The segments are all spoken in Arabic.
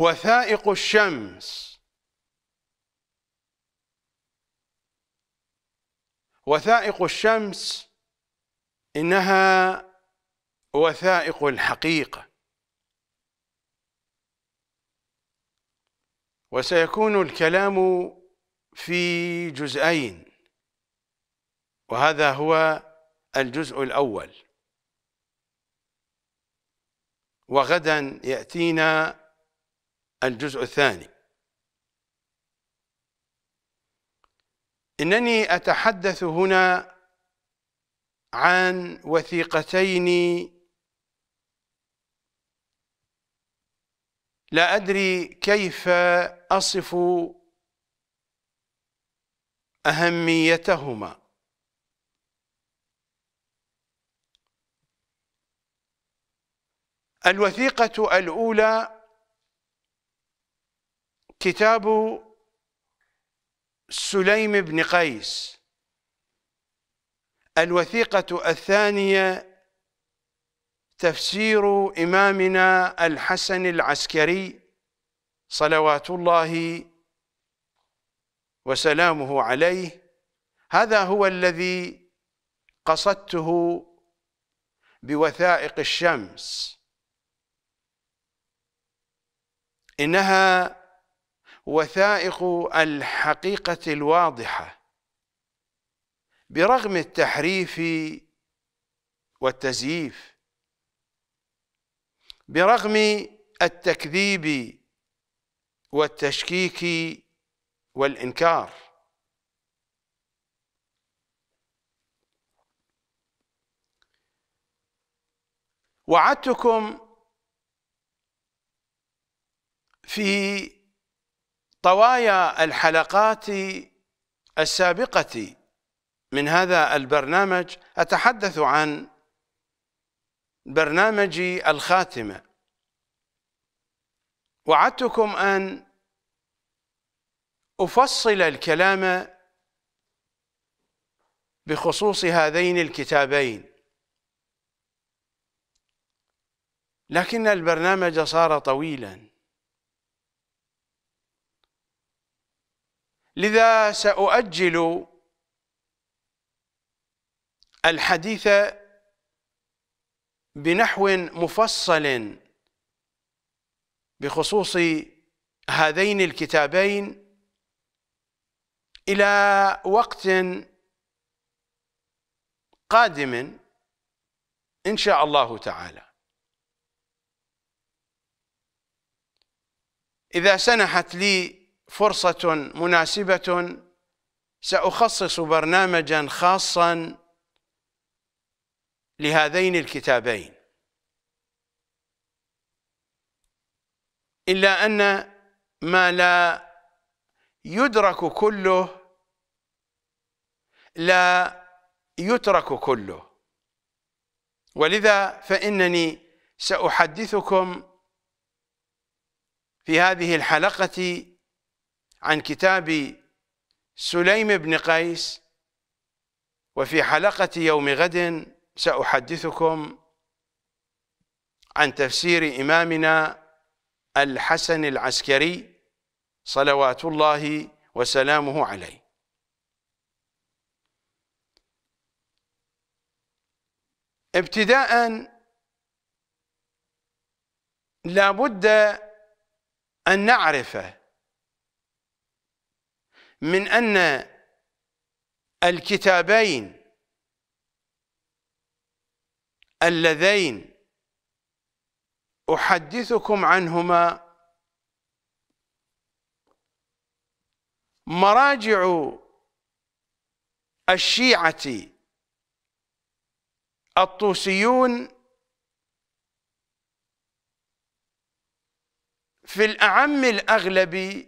وثائق الشمس وثائق الشمس إنها وثائق الحقيقة وسيكون الكلام في جزئين وهذا هو الجزء الأول وغدا يأتينا الجزء الثاني إنني أتحدث هنا عن وثيقتين لا أدري كيف أصف أهميتهما الوثيقة الأولى كتاب سليم بن قيس الوثيقة الثانية تفسير إمامنا الحسن العسكري صلوات الله وسلامه عليه هذا هو الذي قصدته بوثائق الشمس إنها وثائق الحقيقة الواضحة برغم التحريف والتزييف برغم التكذيب والتشكيك والإنكار وعدتكم في طوايا الحلقات السابقة من هذا البرنامج أتحدث عن برنامج الخاتمة وعدتكم أن أفصل الكلام بخصوص هذين الكتابين لكن البرنامج صار طويلا لذا سأؤجل الحديث بنحو مفصل بخصوص هذين الكتابين إلى وقت قادم إن شاء الله تعالى إذا سنحت لي فرصة مناسبة سأخصص برنامجا خاصا لهذين الكتابين إلا أن ما لا يدرك كله لا يترك كله ولذا فإنني سأحدثكم في هذه الحلقة عن كتاب سليم بن قيس وفي حلقة يوم غد سأحدثكم عن تفسير إمامنا الحسن العسكري صلوات الله وسلامه عليه ابتداء لا بد أن نعرف من أن الكتابين اللذين أحدثكم عنهما مراجع الشيعة الطوسيون في الأعم الأغلب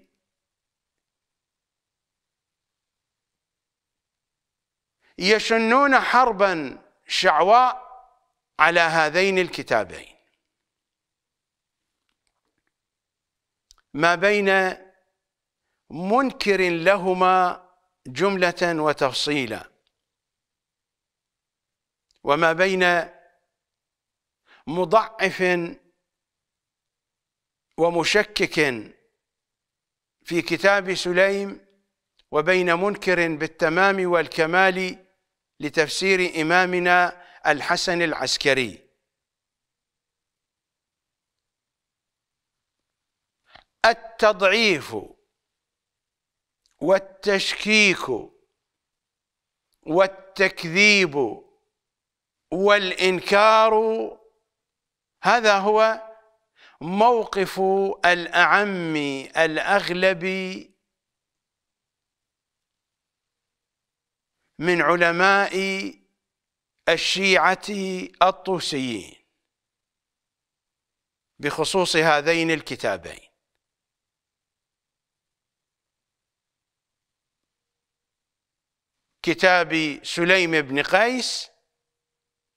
يشنون حربا شعواء على هذين الكتابين ما بين منكر لهما جملة وتفصيلا وما بين مضعف ومشكك في كتاب سليم وبين منكر بالتمام والكمال لتفسير إمامنا الحسن العسكري التضعيف والتشكيك والتكذيب والإنكار هذا هو موقف الأعم الأغلب من علماء الشيعة الطوسيين بخصوص هذين الكتابين كتاب سليم بن قيس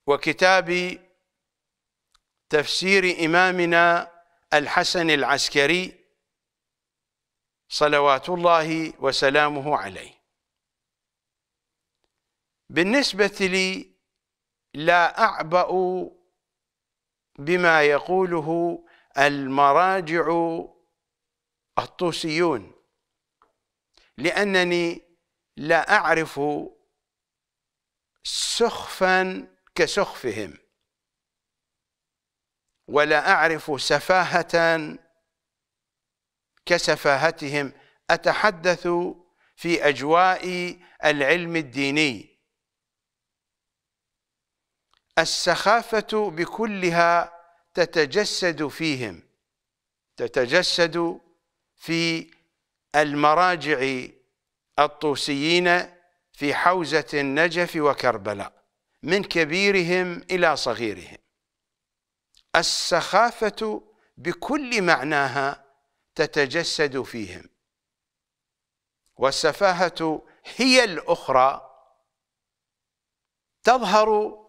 وكتاب تفسير إمامنا الحسن العسكري صلوات الله وسلامه عليه بالنسبة لي لا أعبأ بما يقوله المراجع الطوسيون لأنني لا أعرف سخفا كسخفهم ولا أعرف سفاهة كسفاهتهم أتحدث في أجواء العلم الديني السخافة بكلها تتجسد فيهم تتجسد في المراجع الطوسيين في حوزة النجف وكربلاء من كبيرهم إلى صغيرهم السخافة بكل معناها تتجسد فيهم والسفاهة هي الأخرى تظهر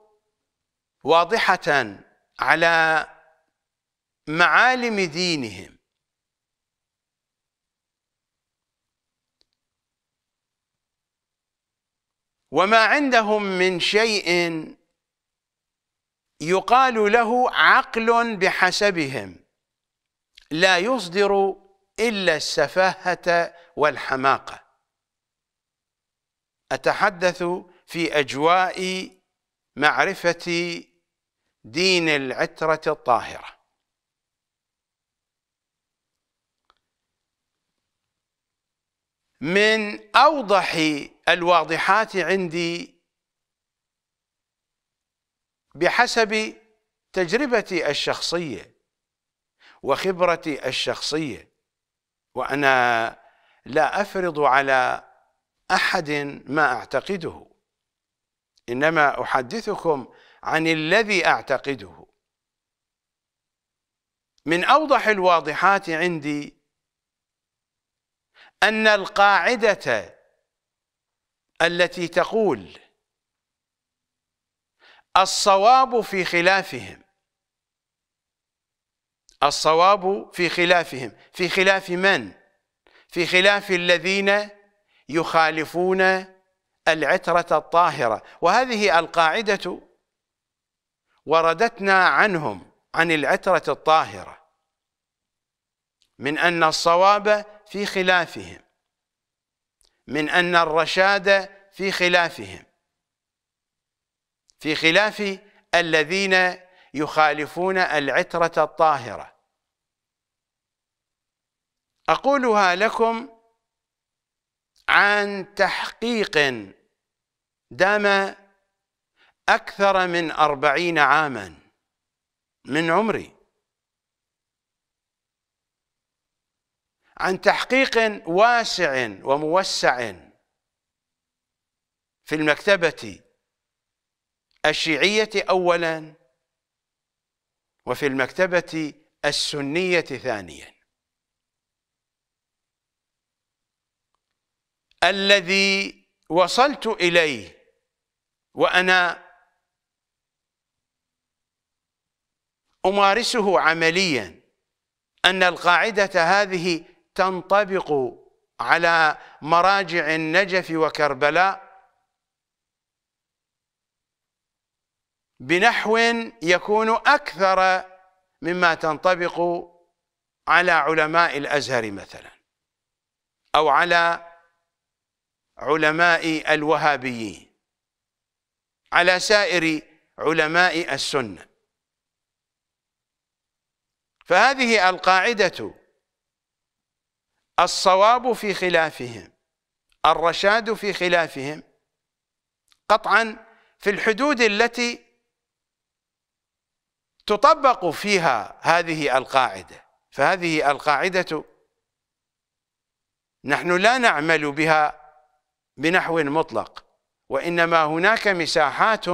واضحة على معالم دينهم وما عندهم من شيء يقال له عقل بحسبهم لا يصدر إلا السفاهة والحماقة أتحدث في أجواء معرفة دين العترة الطاهرة من أوضح الواضحات عندي بحسب تجربتي الشخصية وخبرتي الشخصية وأنا لا أفرض على أحد ما أعتقده إنما أحدثكم عن الذي أعتقده من أوضح الواضحات عندي أن القاعدة التي تقول الصواب في خلافهم الصواب في خلافهم في خلاف من؟ في خلاف الذين يخالفون العترة الطاهرة وهذه القاعدة وردتنا عنهم عن العترة الطاهرة من أن الصواب في خلافهم من أن الرشاد في خلافهم في خلاف الذين يخالفون العترة الطاهرة أقولها لكم عن تحقيق دام أكثر من أربعين عاما من عمري عن تحقيق واسع وموسع في المكتبة الشيعية أولا وفي المكتبة السنية ثانيا الذي وصلت إليه وأنا أمارسه عمليا أن القاعدة هذه تنطبق على مراجع النجف وكربلاء بنحو يكون أكثر مما تنطبق على علماء الأزهر مثلا أو على علماء الوهابيين على سائر علماء السنه فهذه القاعدة الصواب في خلافهم الرشاد في خلافهم قطعا في الحدود التي تطبق فيها هذه القاعدة فهذه القاعدة نحن لا نعمل بها بنحو مطلق وإنما هناك مساحات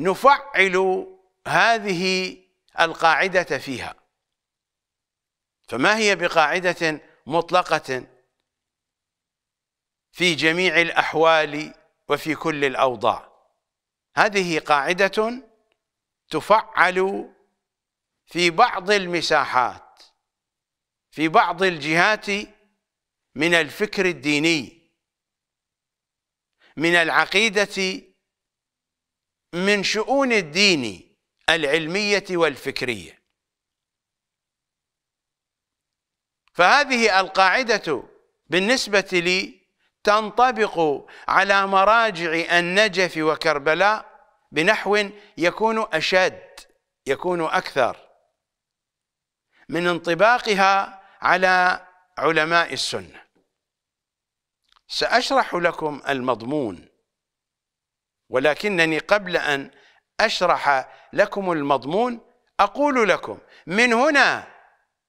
نفعل هذه القاعدة فيها فما هي بقاعدة مطلقة في جميع الأحوال وفي كل الأوضاع هذه قاعدة تفعل في بعض المساحات في بعض الجهات من الفكر الديني من العقيدة من شؤون الدين العلمية والفكرية فهذه القاعدة بالنسبة لي تنطبق على مراجع النجف وكربلاء بنحو يكون أشد يكون أكثر من انطباقها على علماء السنة سأشرح لكم المضمون ولكنني قبل أن أشرح لكم المضمون أقول لكم من هنا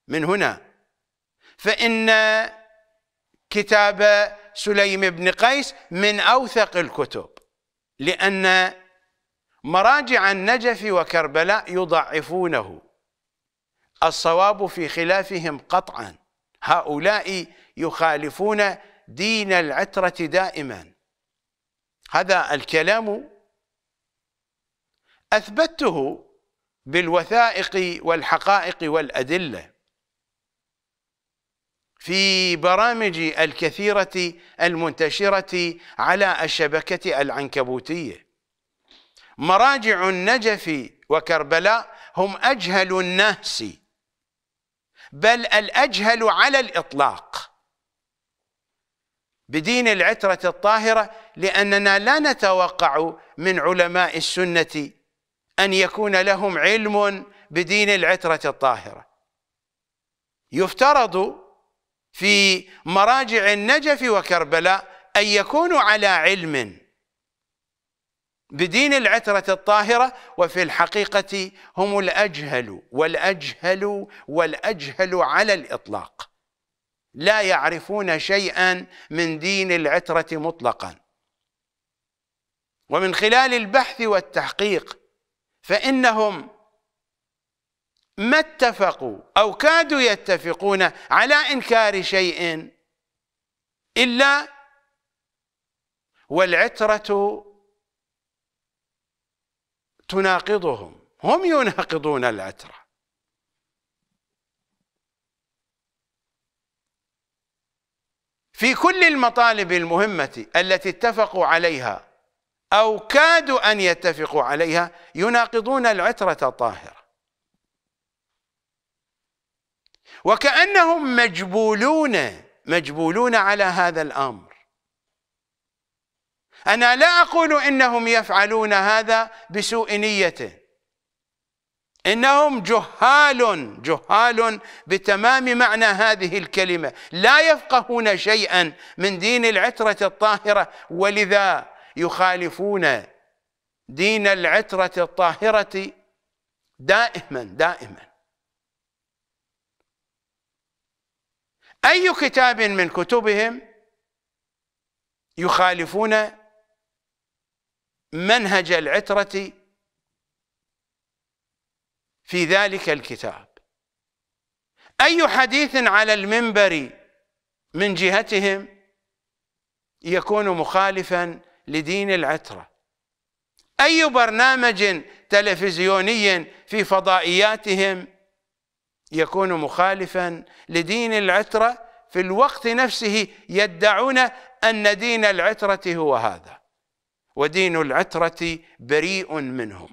من هنا فإن كتاب سليم بن قيس من أوثق الكتب لأن مراجع النجف وكربلاء يضعفونه الصواب في خلافهم قطعا هؤلاء يخالفون دين العترة دائما هذا الكلام أثبته بالوثائق والحقائق والأدلة في برامج الكثيرة المنتشرة على الشبكة العنكبوتية مراجع النجف وكربلاء هم أجهل الناس بل الأجهل على الإطلاق بدين العترة الطاهرة لأننا لا نتوقع من علماء السنة أن يكون لهم علم بدين العترة الطاهرة يفترض في مراجع النجف وكربلاء أن يكونوا على علم بدين العترة الطاهرة وفي الحقيقة هم الأجهل والأجهل والأجهل على الإطلاق لا يعرفون شيئا من دين العترة مطلقا ومن خلال البحث والتحقيق فإنهم ما اتفقوا أو كادوا يتفقون على إنكار شيء إلا والعترة تناقضهم هم يناقضون العترة في كل المطالب المهمة التي اتفقوا عليها أو كادوا أن يتفقوا عليها يناقضون العترة الطاهرة وكأنهم مجبولون مجبولون على هذا الأمر أنا لا أقول إنهم يفعلون هذا بسوء نيته انهم جهال جهال بتمام معنى هذه الكلمه لا يفقهون شيئا من دين العتره الطاهره ولذا يخالفون دين العتره الطاهره دائما دائما اي كتاب من كتبهم يخالفون منهج العتره في ذلك الكتاب أي حديث على المنبر من جهتهم يكون مخالفا لدين العترة أي برنامج تلفزيوني في فضائياتهم يكون مخالفا لدين العترة في الوقت نفسه يدعون أن دين العترة هو هذا ودين العترة بريء منهم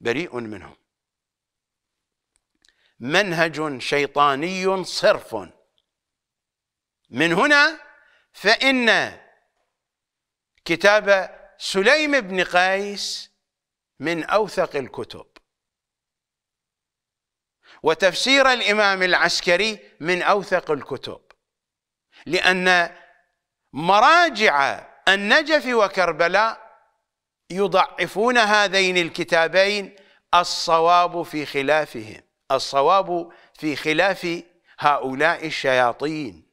بريء منهم منهج شيطاني صرف من هنا فإن كتاب سليم بن قيس من أوثق الكتب وتفسير الإمام العسكري من أوثق الكتب لأن مراجع النجف وكربلاء يضعفون هذين الكتابين الصواب في خلافهم الصواب في خلاف هؤلاء الشياطين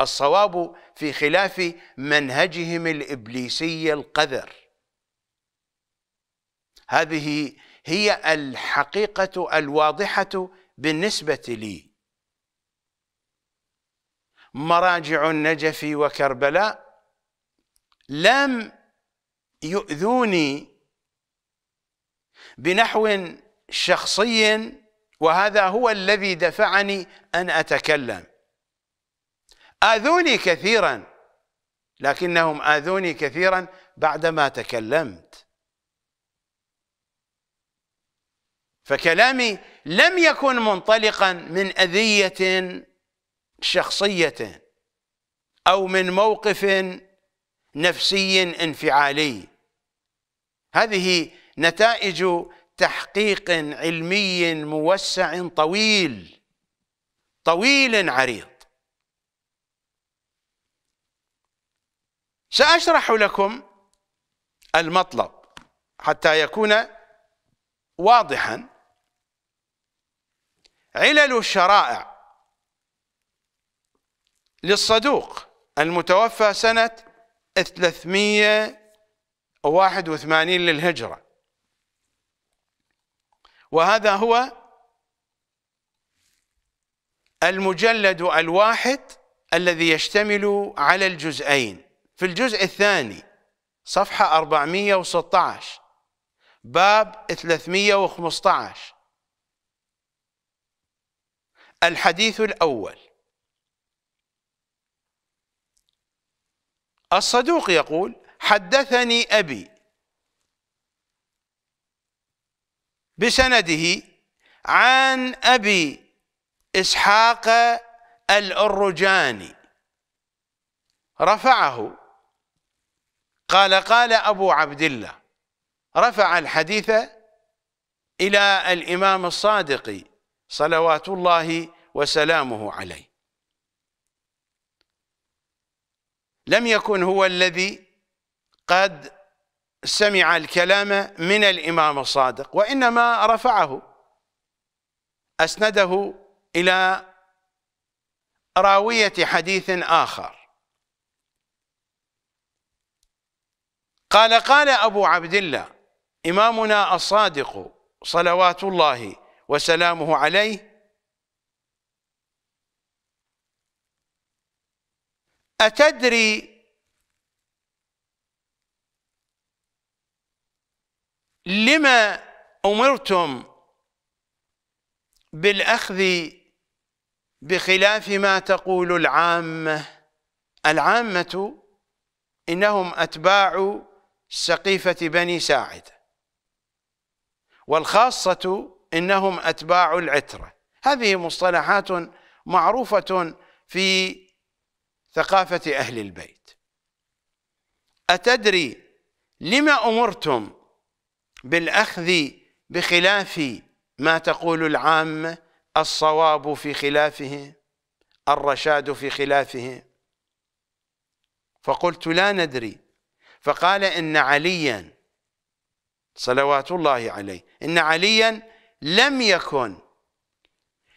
الصواب في خلاف منهجهم الإبليسي القذر هذه هي الحقيقة الواضحة بالنسبة لي مراجع النجف وكربلاء لم يؤذوني بنحو شخصي وهذا هو الذي دفعني أن أتكلم آذوني كثيرا لكنهم آذوني كثيرا بعدما تكلمت فكلامي لم يكن منطلقا من أذية شخصية أو من موقف نفسي انفعالي هذه نتائج تحقيق علمي موسع طويل طويل عريض ساشرح لكم المطلب حتى يكون واضحا علل الشرائع للصدوق المتوفى سنة 381 للهجرة وهذا هو المجلد الواحد الذي يشتمل على الجزئين في الجزء الثاني صفحة 416 باب 315 الحديث الأول الصدوق يقول حدثني أبي بسنده عن أبي إسحاق الأرجاني رفعه قال قال أبو عبد الله رفع الحديث إلى الإمام الصادق صلوات الله وسلامه عليه لم يكن هو الذي قد سمع الكلام من الإمام الصادق وإنما رفعه أسنده إلى راوية حديث آخر قال قال أبو عبد الله إمامنا الصادق صلوات الله وسلامه عليه أتدري لما أمرتم بالأخذ بخلاف ما تقول العامة العامة إنهم أتباع سقيفة بني ساعد والخاصة إنهم أتباع العترة هذه مصطلحات معروفة في ثقافة أهل البيت أتدري لما أمرتم بالأخذ بخلاف ما تقول العامة الصواب في خلافه الرشاد في خلافه فقلت لا ندري فقال إن عليا صلوات الله عليه إن عليا لم يكن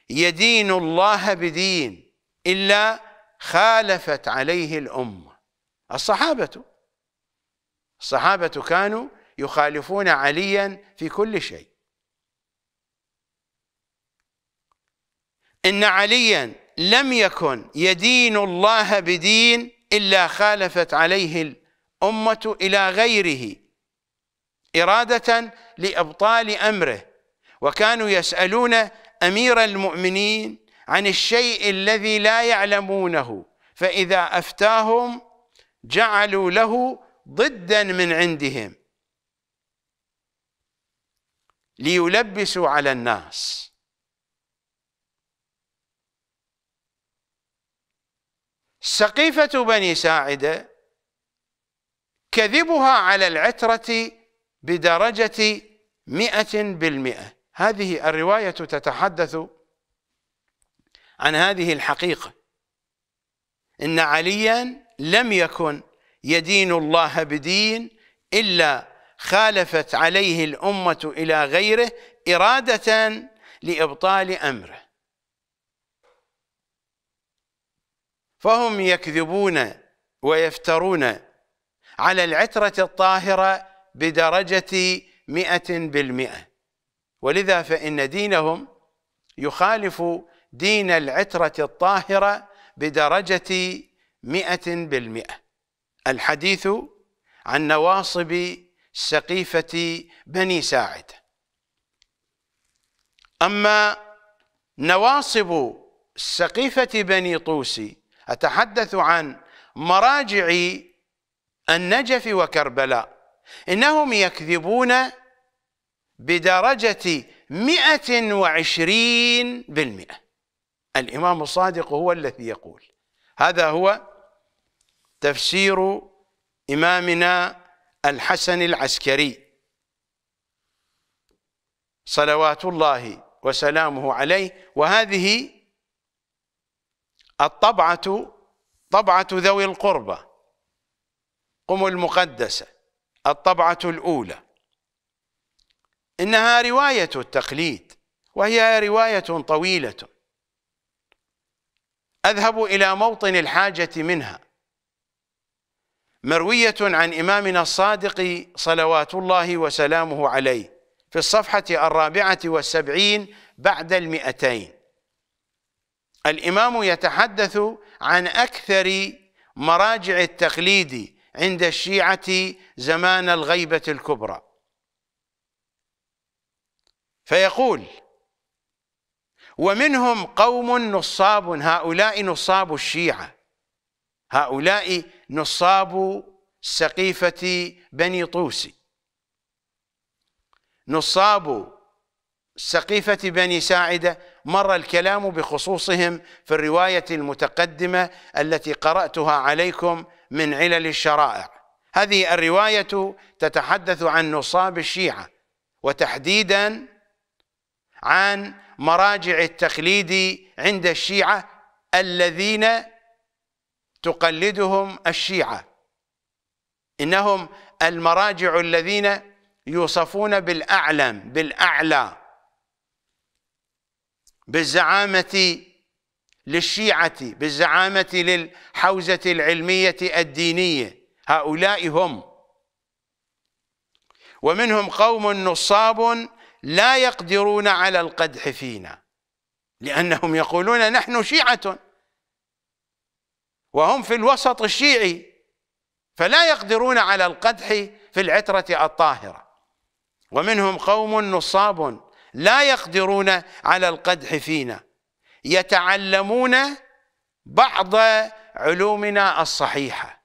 يدين الله بدين إلا خالفت عليه الأمة الصحابة الصحابة كانوا يخالفون عليا في كل شيء إن عليا لم يكن يدين الله بدين إلا خالفت عليه الأمة إلى غيره إرادة لإبطال أمره وكانوا يسألون أمير المؤمنين عن الشيء الذي لا يعلمونه فإذا أفتاهم جعلوا له ضدا من عندهم ليلبسوا على الناس سقيفة بني ساعدة كذبها على العترة بدرجة مئة بالمئة هذه الرواية تتحدث عن هذه الحقيقة إن عليا لم يكن يدين الله بدين إلا خالفت عليه الأمة إلى غيره إرادة لإبطال أمره فهم يكذبون ويفترون على العترة الطاهرة بدرجة مئة بالمئة ولذا فإن دينهم يخالف دين العترة الطاهرة بدرجة مئة بالمئة الحديث عن نواصب سقيفة بني ساعد أما نواصب سقيفة بني طوسي أتحدث عن مراجع النجف وكربلاء إنهم يكذبون بدرجة مئة وعشرين بالمئة الإمام الصادق هو الذي يقول هذا هو تفسير إمامنا الحسن العسكري صلوات الله وسلامه عليه وهذه الطبعة طبعة ذوي القربة قم المقدسة الطبعة الأولى إنها رواية التقليد وهي رواية طويلة أذهب إلى موطن الحاجة منها مروية عن إمامنا الصادق صلوات الله وسلامه عليه في الصفحة الرابعة والسبعين بعد المئتين الإمام يتحدث عن أكثر مراجع التقليد عند الشيعة زمان الغيبة الكبرى فيقول ومنهم قوم نصاب هؤلاء نصاب الشيعة هؤلاء نصاب سقيفة بني طوسي نصاب سقيفة بني ساعدة مر الكلام بخصوصهم في الرواية المتقدمة التي قرأتها عليكم من علل الشرائع هذه الرواية تتحدث عن نصاب الشيعة وتحديدا عن مراجع التقليد عند الشيعة الذين تقلدهم الشيعة إنهم المراجع الذين يوصفون بالأعلم بالأعلى بالزعامة للشيعة بالزعامة للحوزة العلمية الدينية هؤلاء هم ومنهم قوم نصاب لا يقدرون على القدح فينا لأنهم يقولون نحن شيعة وهم في الوسط الشيعي فلا يقدرون على القدح في العترة الطاهرة ومنهم قوم نصاب لا يقدرون على القدح فينا يتعلمون بعض علومنا الصحيحة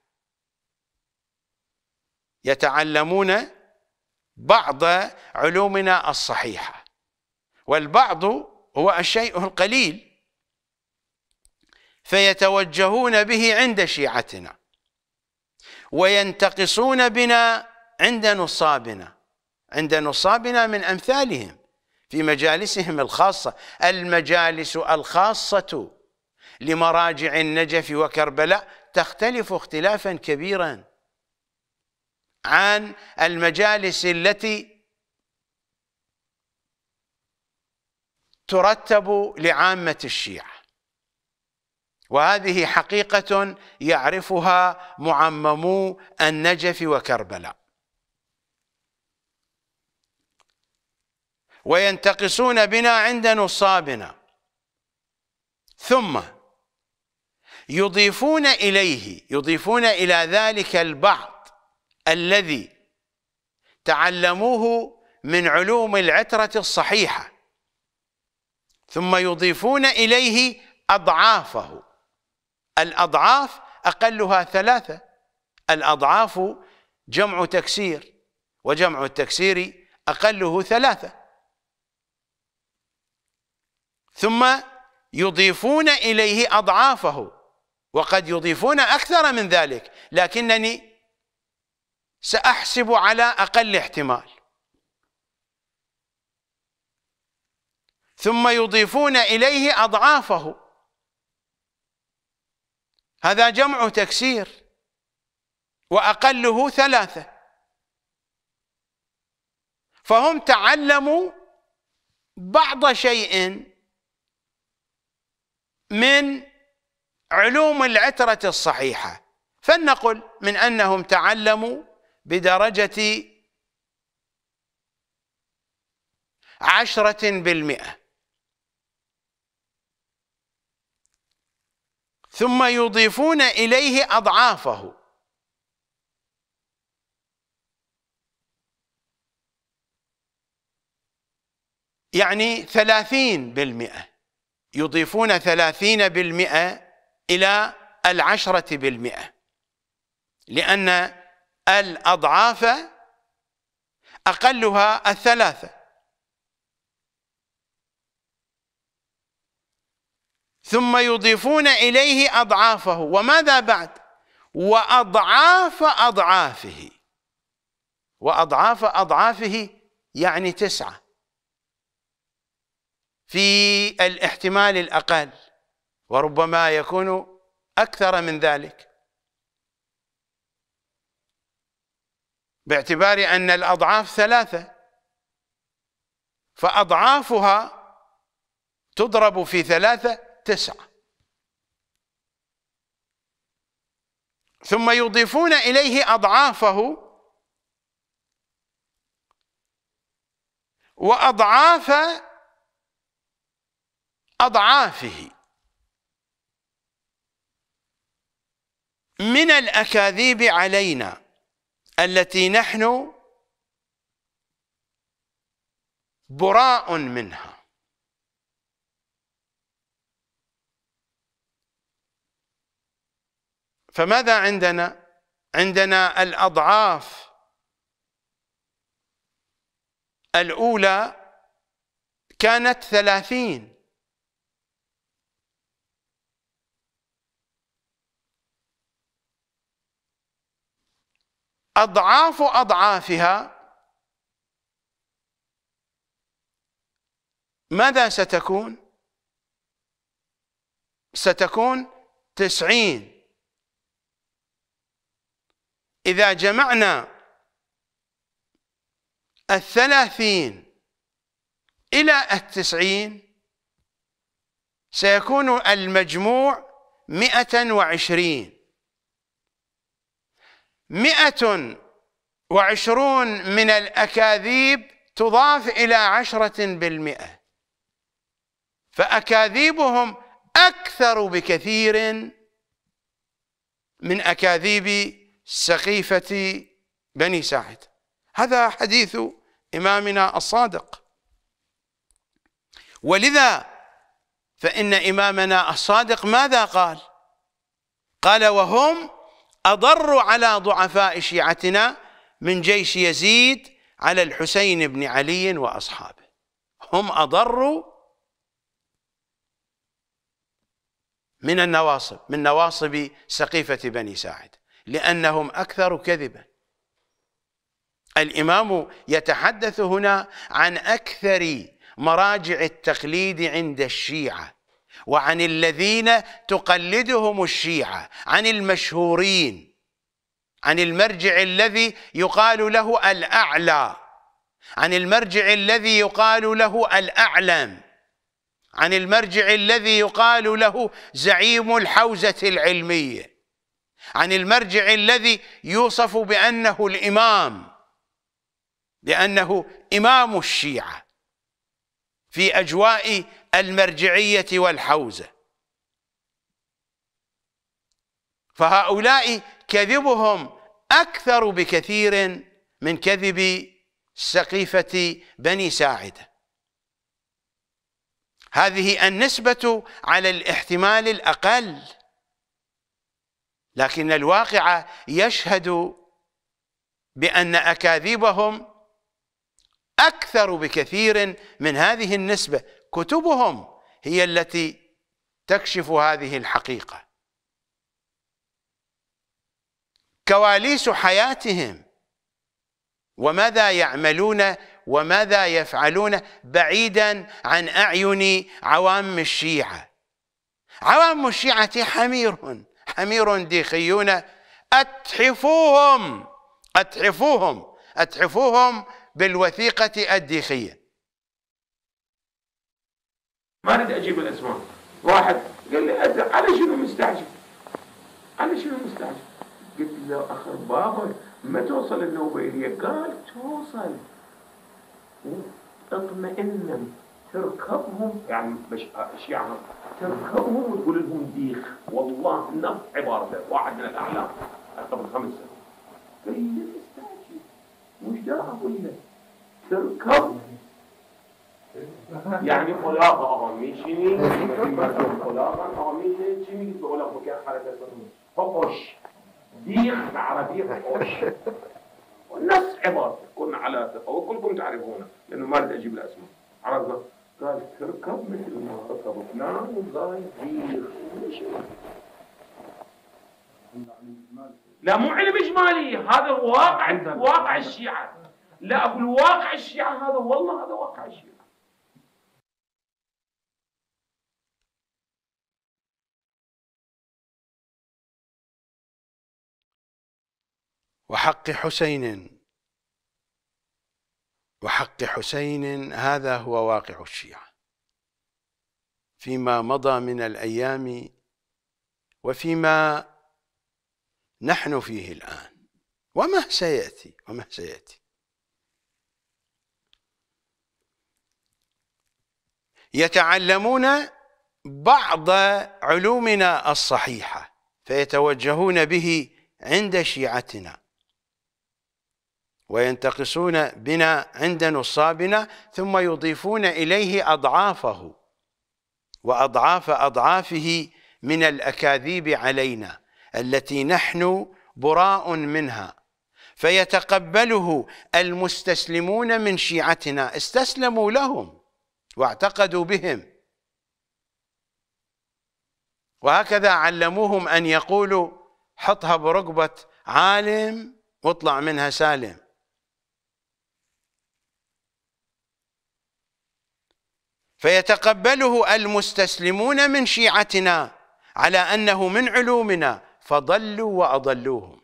يتعلمون بعض علومنا الصحيحة والبعض هو الشيء القليل فيتوجهون به عند شيعتنا وينتقصون بنا عند نصابنا عند نصابنا من أمثالهم في مجالسهم الخاصة المجالس الخاصة لمراجع النجف وكربلاء تختلف اختلافا كبيرا عن المجالس التي ترتب لعامة الشيعة وهذه حقيقة يعرفها معممو النجف وكربلاء وينتقصون بنا عند نصابنا ثم يضيفون إليه يضيفون إلى ذلك البعض الذي تعلموه من علوم العترة الصحيحة ثم يضيفون إليه أضعافه الأضعاف أقلها ثلاثة الأضعاف جمع تكسير وجمع التكسير أقله ثلاثة ثم يضيفون إليه أضعافه وقد يضيفون أكثر من ذلك لكنني سأحسب على أقل احتمال ثم يضيفون إليه أضعافه هذا جمع تكسير وأقله ثلاثة فهم تعلموا بعض شيء من علوم العترة الصحيحة فلنقل من أنهم تعلموا بدرجة عشرة بالمئة ثم يضيفون إليه أضعافه يعني ثلاثين بالمئة يضيفون ثلاثين بالمئة إلى العشرة بالمئة لأن الأضعاف أقلها الثلاثة ثم يضيفون إليه أضعافه وماذا بعد وأضعاف أضعافه وأضعاف أضعافه يعني تسعة في الاحتمال الأقل وربما يكون أكثر من ذلك باعتبار أن الأضعاف ثلاثة فأضعافها تضرب في ثلاثة تسعة ثم يضيفون إليه أضعافه وأضعاف أضعافه من الأكاذيب علينا التي نحن براء منها فماذا عندنا عندنا الأضعاف الأولى كانت ثلاثين أضعاف أضعافها ماذا ستكون؟ ستكون تسعين إذا جمعنا الثلاثين إلى التسعين سيكون المجموع مئة وعشرين مئة وعشرون من الأكاذيب تضاف إلى عشرة بالمئة فأكاذيبهم أكثر بكثير من أكاذيب سقيفة بني ساعد هذا حديث إمامنا الصادق ولذا فإن إمامنا الصادق ماذا قال قال وهم أضر على ضعفاء شيعتنا من جيش يزيد على الحسين بن علي وأصحابه هم أضر من النواصب من نواصب سقيفة بني ساعد لأنهم أكثر كذبا الإمام يتحدث هنا عن أكثر مراجع التقليد عند الشيعة وعن الذين تقلدهم الشيعة عن المشهورين عن المرجع الذي يقال له الأعلى عن المرجع الذي يقال له الأعلم عن المرجع الذي يقال له زعيم الحوزة العلمية عن المرجع الذي يوصف بأنه الإمام لأنه إمام الشيعة في أجواء المرجعية والحوزة فهؤلاء كذبهم أكثر بكثير من كذب سقيفة بني ساعدة هذه النسبة على الاحتمال الأقل لكن الواقع يشهد بأن أكاذيبهم أكثر بكثير من هذه النسبة كتبهم هي التي تكشف هذه الحقيقة كواليس حياتهم وماذا يعملون وماذا يفعلون بعيدا عن أعين عوام الشيعة عوام الشيعة حمير حمير ديخيون أتحفوهم أتحفوهم أتحفوهم بالوثيقة الديخية ما اريد اجيب الاسماء واحد قال لي على شنو مستعجل على شنو مستعجل قلت له اخر بابا ما توصل النوبه إليه قال توصل اطمئنا تركبهم يعني مش اشيعهم تفهمهم وتقول لهم ديخ والله نفس عبارته واحد من الاعلام قبل خمس سنوات قال لي استاجي مش ده اقول لك تركب يعني خلاقه آه، آمیشینی شيني خلاقة خلاقا شيني چی میگید لك اولا حركة حرکت فقش ديخ بعربية نعم، فقش والناس عبارة كنا على ثقة وكلكم تعرفونه لأنه ما أريد أجيب الأسماء عرفنا قال تركب مثل ما ركبت نعم والله يطير لا مو علم اجمالي هذا واقع واقع الشيعه لا اقول واقع الشيعه هذا والله هذا واقع الشيعه وحق حسين وحق حسين هذا هو واقع الشيعة فيما مضى من الأيام وفيما نحن فيه الآن وما سيأتي وما سيأتي يتعلمون بعض علومنا الصحيحة فيتوجهون به عند شيعتنا وينتقصون بنا عند نصابنا ثم يضيفون إليه أضعافه وأضعاف أضعافه من الأكاذيب علينا التي نحن براء منها فيتقبله المستسلمون من شيعتنا استسلموا لهم واعتقدوا بهم وهكذا علموهم أن يقولوا حطها برقبة عالم واطلع منها سالم فيتقبله المستسلمون من شيعتنا على أنه من علومنا فضلوا وأضلوهم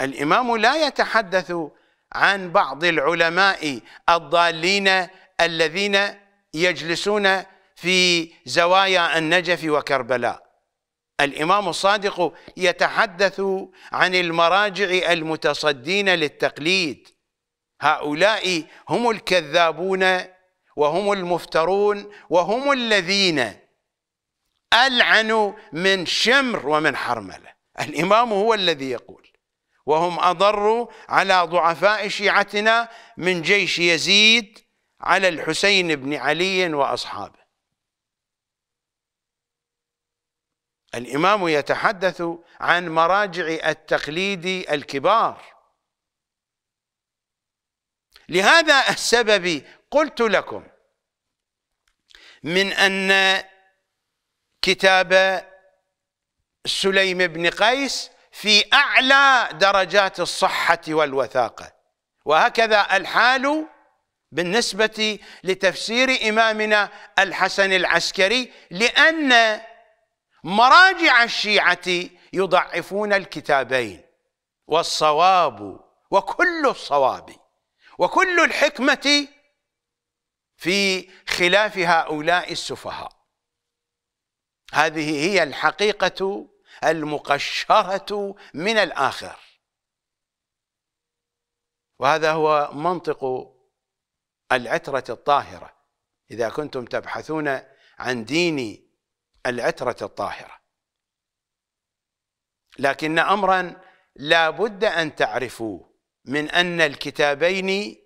الإمام لا يتحدث عن بعض العلماء الضالين الذين يجلسون في زوايا النجف وكربلاء الإمام الصادق يتحدث عن المراجع المتصدين للتقليد هؤلاء هم الكذابون وهم المفترون وهم الذين ألعنوا من شمر ومن حرملة الإمام هو الذي يقول وهم أضروا على ضعفاء شيعتنا من جيش يزيد على الحسين بن علي وأصحابه الإمام يتحدث عن مراجع التقليد الكبار لهذا السبب قلت لكم من أن كتاب سليم بن قيس في أعلى درجات الصحة والوثاقة وهكذا الحال بالنسبة لتفسير إمامنا الحسن العسكري لأن مراجع الشيعة يضعفون الكتابين والصواب وكل الصواب وكل الحكمة في خلاف هؤلاء السفهاء هذه هي الحقيقة المقشرة من الآخر وهذا هو منطق العترة الطاهرة إذا كنتم تبحثون عن دين العترة الطاهرة لكن أمرا لا بد أن تعرفوه من أن الكتابين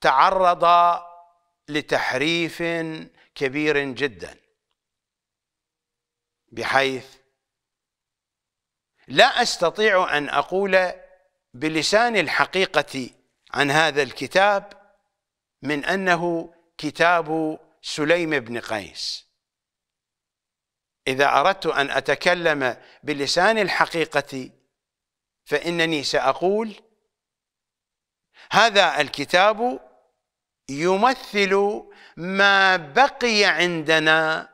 تعرضا لتحريف كبير جدا بحيث لا أستطيع أن أقول بلسان الحقيقة عن هذا الكتاب من أنه كتاب سليم بن قيس إذا أردت أن أتكلم بلسان الحقيقة فإنني سأقول هذا الكتاب يمثل ما بقي عندنا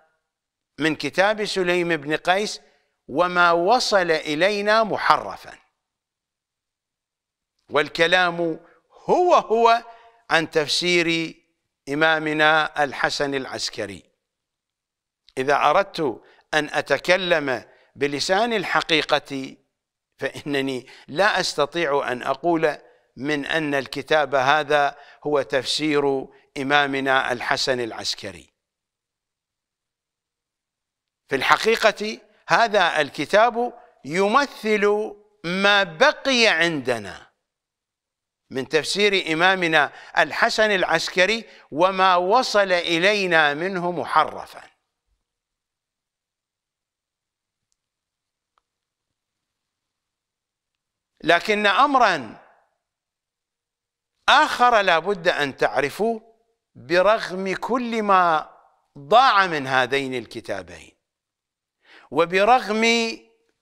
من كتاب سليم بن قيس وما وصل إلينا محرفا والكلام هو هو عن تفسير إمامنا الحسن العسكري إذا أردت أن أتكلم بلسان الحقيقة فإنني لا أستطيع أن أقول من أن الكتاب هذا هو تفسير إمامنا الحسن العسكري في الحقيقة هذا الكتاب يمثل ما بقي عندنا من تفسير إمامنا الحسن العسكري وما وصل إلينا منه محرفاً لكن امرا اخر لابد ان تعرفوا برغم كل ما ضاع من هذين الكتابين وبرغم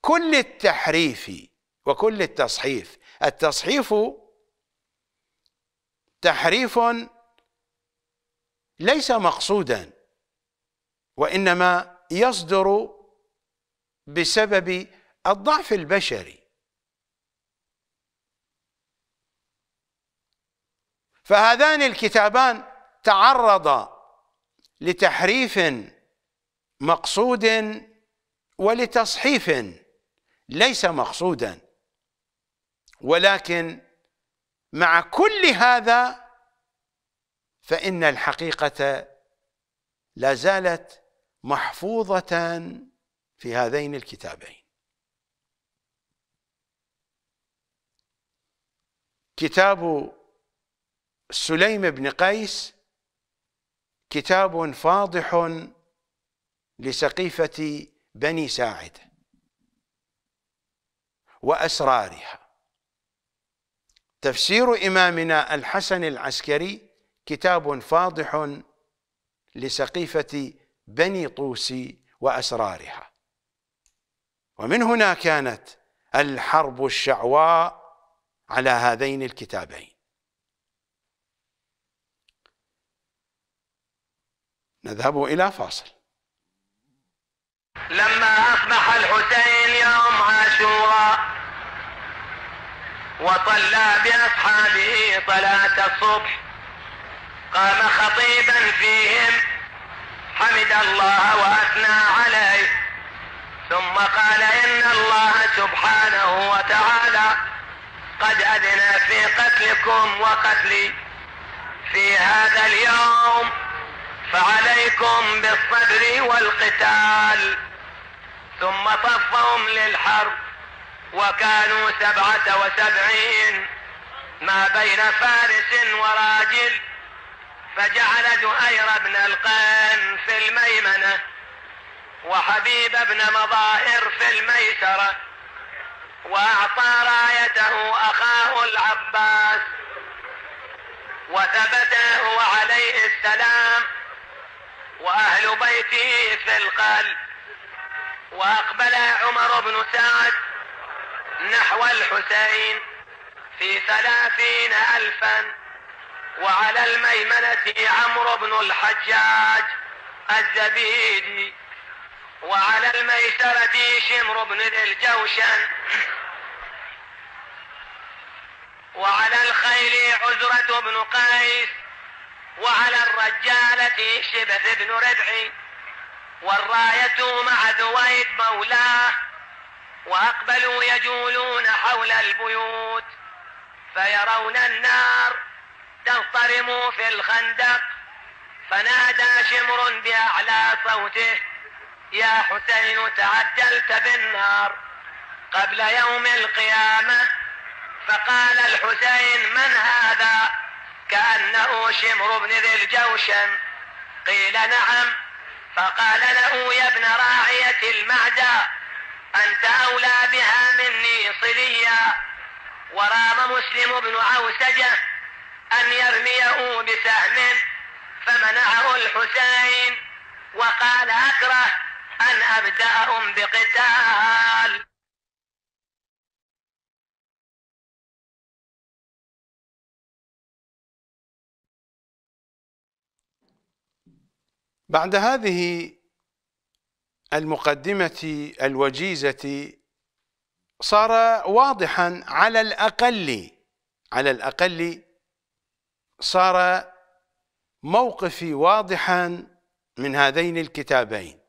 كل التحريف وكل التصحيف التصحيف تحريف ليس مقصودا وانما يصدر بسبب الضعف البشري فهذان الكتابان تعرضا لتحريف مقصود ولتصحيف ليس مقصودا ولكن مع كل هذا فإن الحقيقة لا زالت محفوظة في هذين الكتابين كتاب سليم بن قيس كتاب فاضح لسقيفة بني ساعد وأسرارها تفسير إمامنا الحسن العسكري كتاب فاضح لسقيفة بني طوسي وأسرارها ومن هنا كانت الحرب الشعواء على هذين الكتابين نذهب إلى فاصل لما أصبح الحسين يوم عاشوراء وصلى بأصحابه صلاة الصبح قام خطيبا فيهم حمد الله وأثنى عليه ثم قال إن الله سبحانه وتعالى قد أذن في قتلكم وقتلي في هذا اليوم فعليكم بالصبر والقتال ثم صفهم للحرب وكانوا سبعة وسبعين ما بين فارس وراجل فجعل زهير بن القان في الميمنة وحبيب بن مظاهر في الميسرة وأعطى رايته أخاه العباس وثبت هو عليه السلام وأهل بيته في القلب وأقبل عمر بن سعد نحو الحسين في ثلاثين ألفا وعلى الميمنة عمرو بن الحجاج الزبيدي وعلى الميسرة شمر بن ذي الجوشن وعلى الخيل عزرة بن قيس وعلى الرجالة شبث بن ربعي والراية مع ذويد مولاه وأقبلوا يجولون حول البيوت فيرون النار تضطرم في الخندق فنادى شمر بأعلى صوته يا حسين تعجلت بالنار قبل يوم القيامة فقال الحسين من هذا؟ كأنه شمر بن ذي الجوشن قيل نعم فقال له يا ابن راعية المعدى أنت أولى بها مني صليا ورام مسلم بن عوسجة أن يرميه بسهم فمنعه الحسين وقال أكره أن أبدأهم بقتال بعد هذه المقدمة الوجيزة صار واضحا على الأقل على الأقل صار موقفي واضحا من هذين الكتابين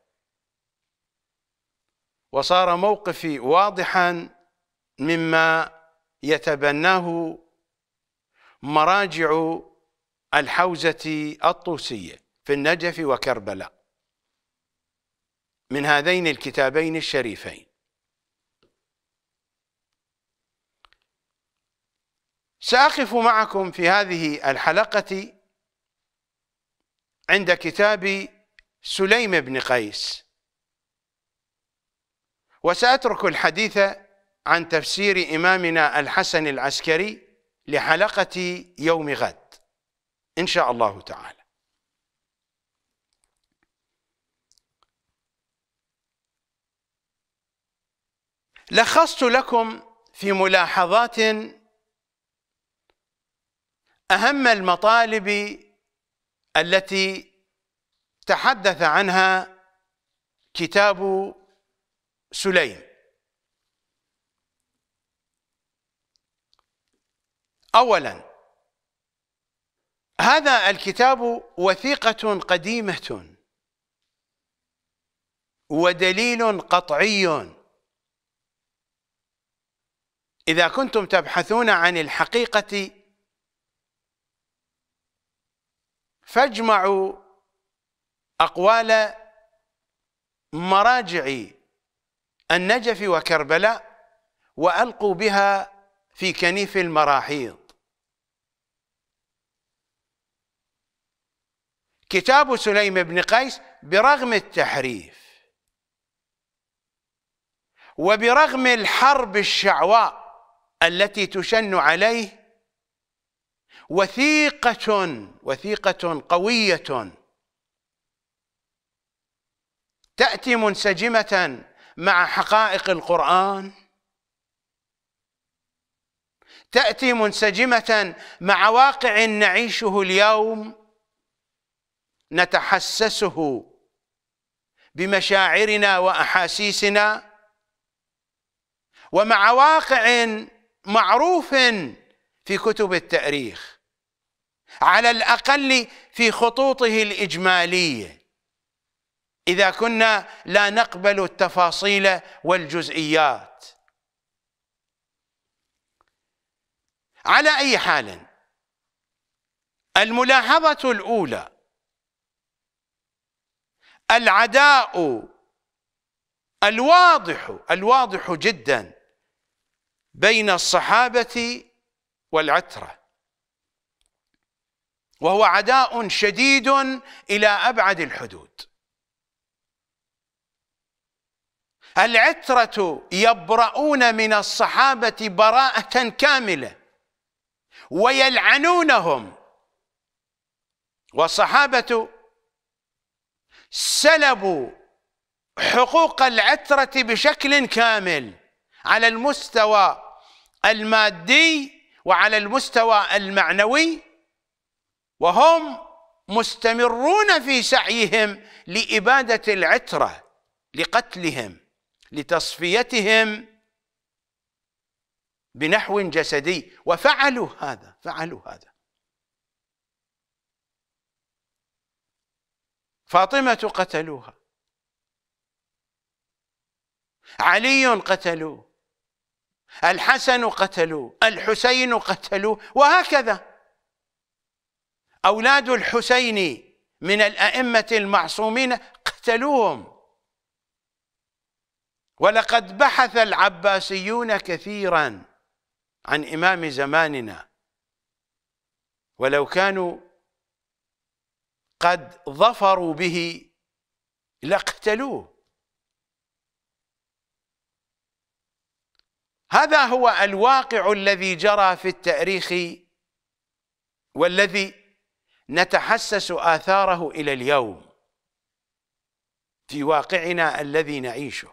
وصار موقفي واضحا مما يتبناه مراجع الحوزة الطوسية في النجف وكربلاء من هذين الكتابين الشريفين سأقف معكم في هذه الحلقة عند كتاب سليم بن قيس وسأترك الحديث عن تفسير إمامنا الحسن العسكري لحلقة يوم غد إن شاء الله تعالى لخصت لكم في ملاحظات أهم المطالب التي تحدث عنها كتاب سليم اولا هذا الكتاب وثيقه قديمه ودليل قطعي إذا كنتم تبحثون عن الحقيقة فاجمعوا أقوال مراجع النجف وكربلاء وألقوا بها في كنيف المراحيض كتاب سليم بن قيس برغم التحريف وبرغم الحرب الشعواء التي تشن عليه وثيقة وثيقة قوية تأتي منسجمة مع حقائق القرآن تأتي منسجمة مع واقع نعيشه اليوم نتحسسه بمشاعرنا وأحاسيسنا ومع واقع معروف في كتب التاريخ على الاقل في خطوطه الاجماليه اذا كنا لا نقبل التفاصيل والجزئيات على اي حال الملاحظه الاولى العداء الواضح الواضح جدا بين الصحابة والعترة وهو عداء شديد إلى أبعد الحدود العترة يبرؤون من الصحابة براءة كاملة ويلعنونهم والصحابة سلبوا حقوق العترة بشكل كامل على المستوى المادي وعلى المستوى المعنوي وهم مستمرون في سعيهم لإبادة العترة لقتلهم لتصفيتهم بنحو جسدي وفعلوا هذا فعلوا هذا فاطمة قتلوها علي قتلوه الحسن قتلوه الحسين قتلوه وهكذا أولاد الحسين من الأئمة المعصومين قتلوهم ولقد بحث العباسيون كثيرا عن إمام زماننا ولو كانوا قد ظفروا به لاقتلوه هذا هو الواقع الذي جرى في التاريخ والذي نتحسس آثاره إلى اليوم في واقعنا الذي نعيشه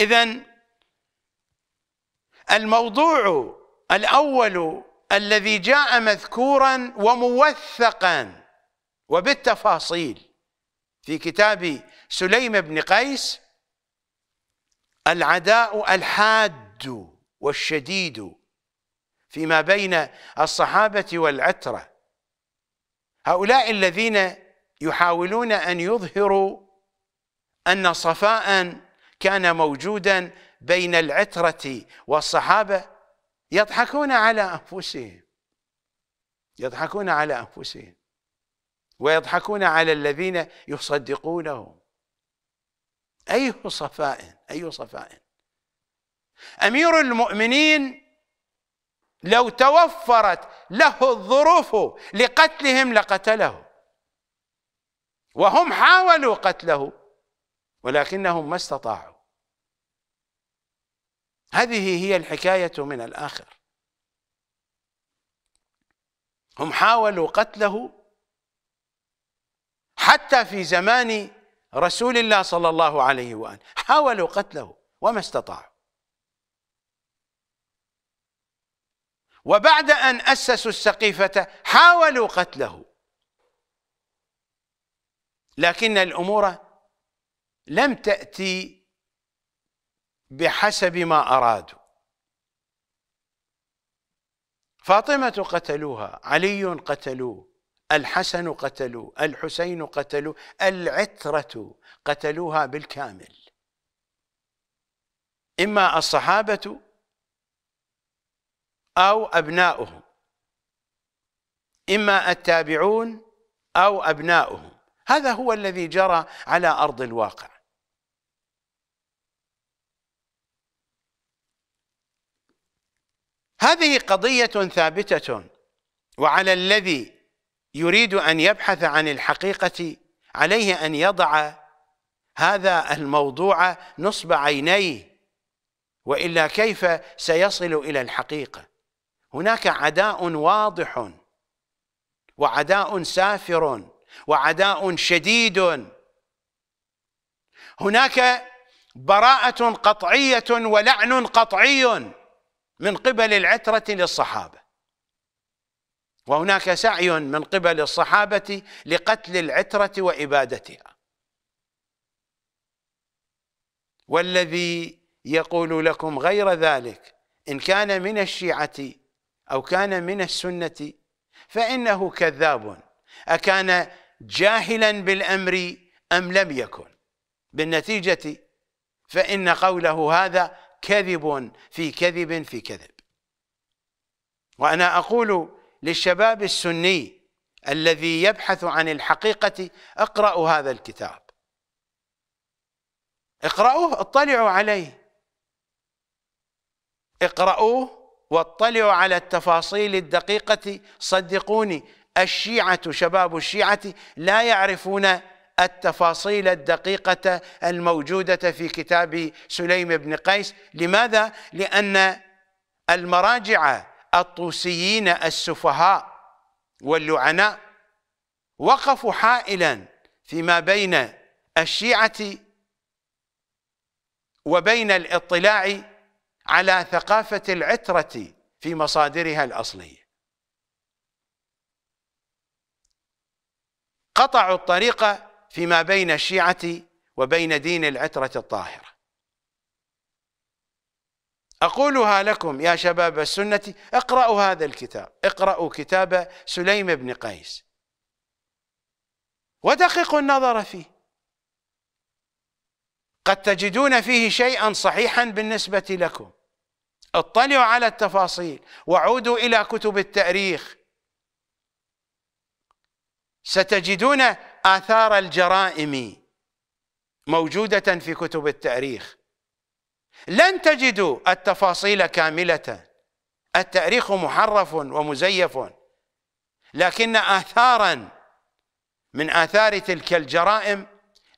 إذا الموضوع الأول الذي جاء مذكورا وموثقا وبالتفاصيل في كتاب سليم بن قيس العداء الحاد والشديد فيما بين الصحابة والعترة هؤلاء الذين يحاولون أن يظهروا أن صفاء كان موجودا بين العترة والصحابة يضحكون على أنفسهم يضحكون على أنفسهم ويضحكون على الذين يصدقونهم أي صفاء أي صفاء أمير المؤمنين لو توفرت له الظروف لقتلهم لقتله وهم حاولوا قتله ولكنهم ما استطاعوا هذه هي الحكاية من الآخر هم حاولوا قتله حتى في زمان رسول الله صلى الله عليه وآله حاولوا قتله وما استطاعوا وبعد أن أسسوا السقيفة حاولوا قتله لكن الأمور لم تأتي بحسب ما أرادوا فاطمة قتلوها علي قتلوه الحسن قتلوا الحسين قتلوا العترة قتلوها بالكامل إما الصحابة أو أبناؤهم إما التابعون أو أبناؤهم هذا هو الذي جرى على أرض الواقع هذه قضية ثابتة وعلى الذي يريد أن يبحث عن الحقيقة عليه أن يضع هذا الموضوع نصب عينيه وإلا كيف سيصل إلى الحقيقة هناك عداء واضح وعداء سافر وعداء شديد هناك براءة قطعية ولعن قطعي من قبل العترة للصحابة وهناك سعي من قبل الصحابة لقتل العترة وإبادتها والذي يقول لكم غير ذلك إن كان من الشيعة أو كان من السنة فإنه كذاب أكان جاهلا بالأمر أم لم يكن بالنتيجة فإن قوله هذا كذب في كذب في كذب وأنا أقول للشباب السني الذي يبحث عن الحقيقة اقرأوا هذا الكتاب اقرأوه اطلعوا عليه اقرأوه واطلعوا على التفاصيل الدقيقة صدقوني الشيعة شباب الشيعة لا يعرفون التفاصيل الدقيقة الموجودة في كتاب سليم بن قيس لماذا؟ لأن المراجع الطوسيين السفهاء واللعناء وقفوا حائلا فيما بين الشيعة وبين الاطلاع على ثقافة العترة في مصادرها الأصلية قطعوا الطريق فيما بين الشيعة وبين دين العترة الطاهرة أقولها لكم يا شباب السنة اقرأوا هذا الكتاب اقرأوا كتاب سليم بن قيس ودققوا النظر فيه قد تجدون فيه شيئا صحيحا بالنسبة لكم اطلعوا على التفاصيل وعودوا إلى كتب التاريخ ستجدون آثار الجرائم موجودة في كتب التاريخ لن تجدوا التفاصيل كاملة التاريخ محرف ومزيف لكن آثارا من آثار تلك الجرائم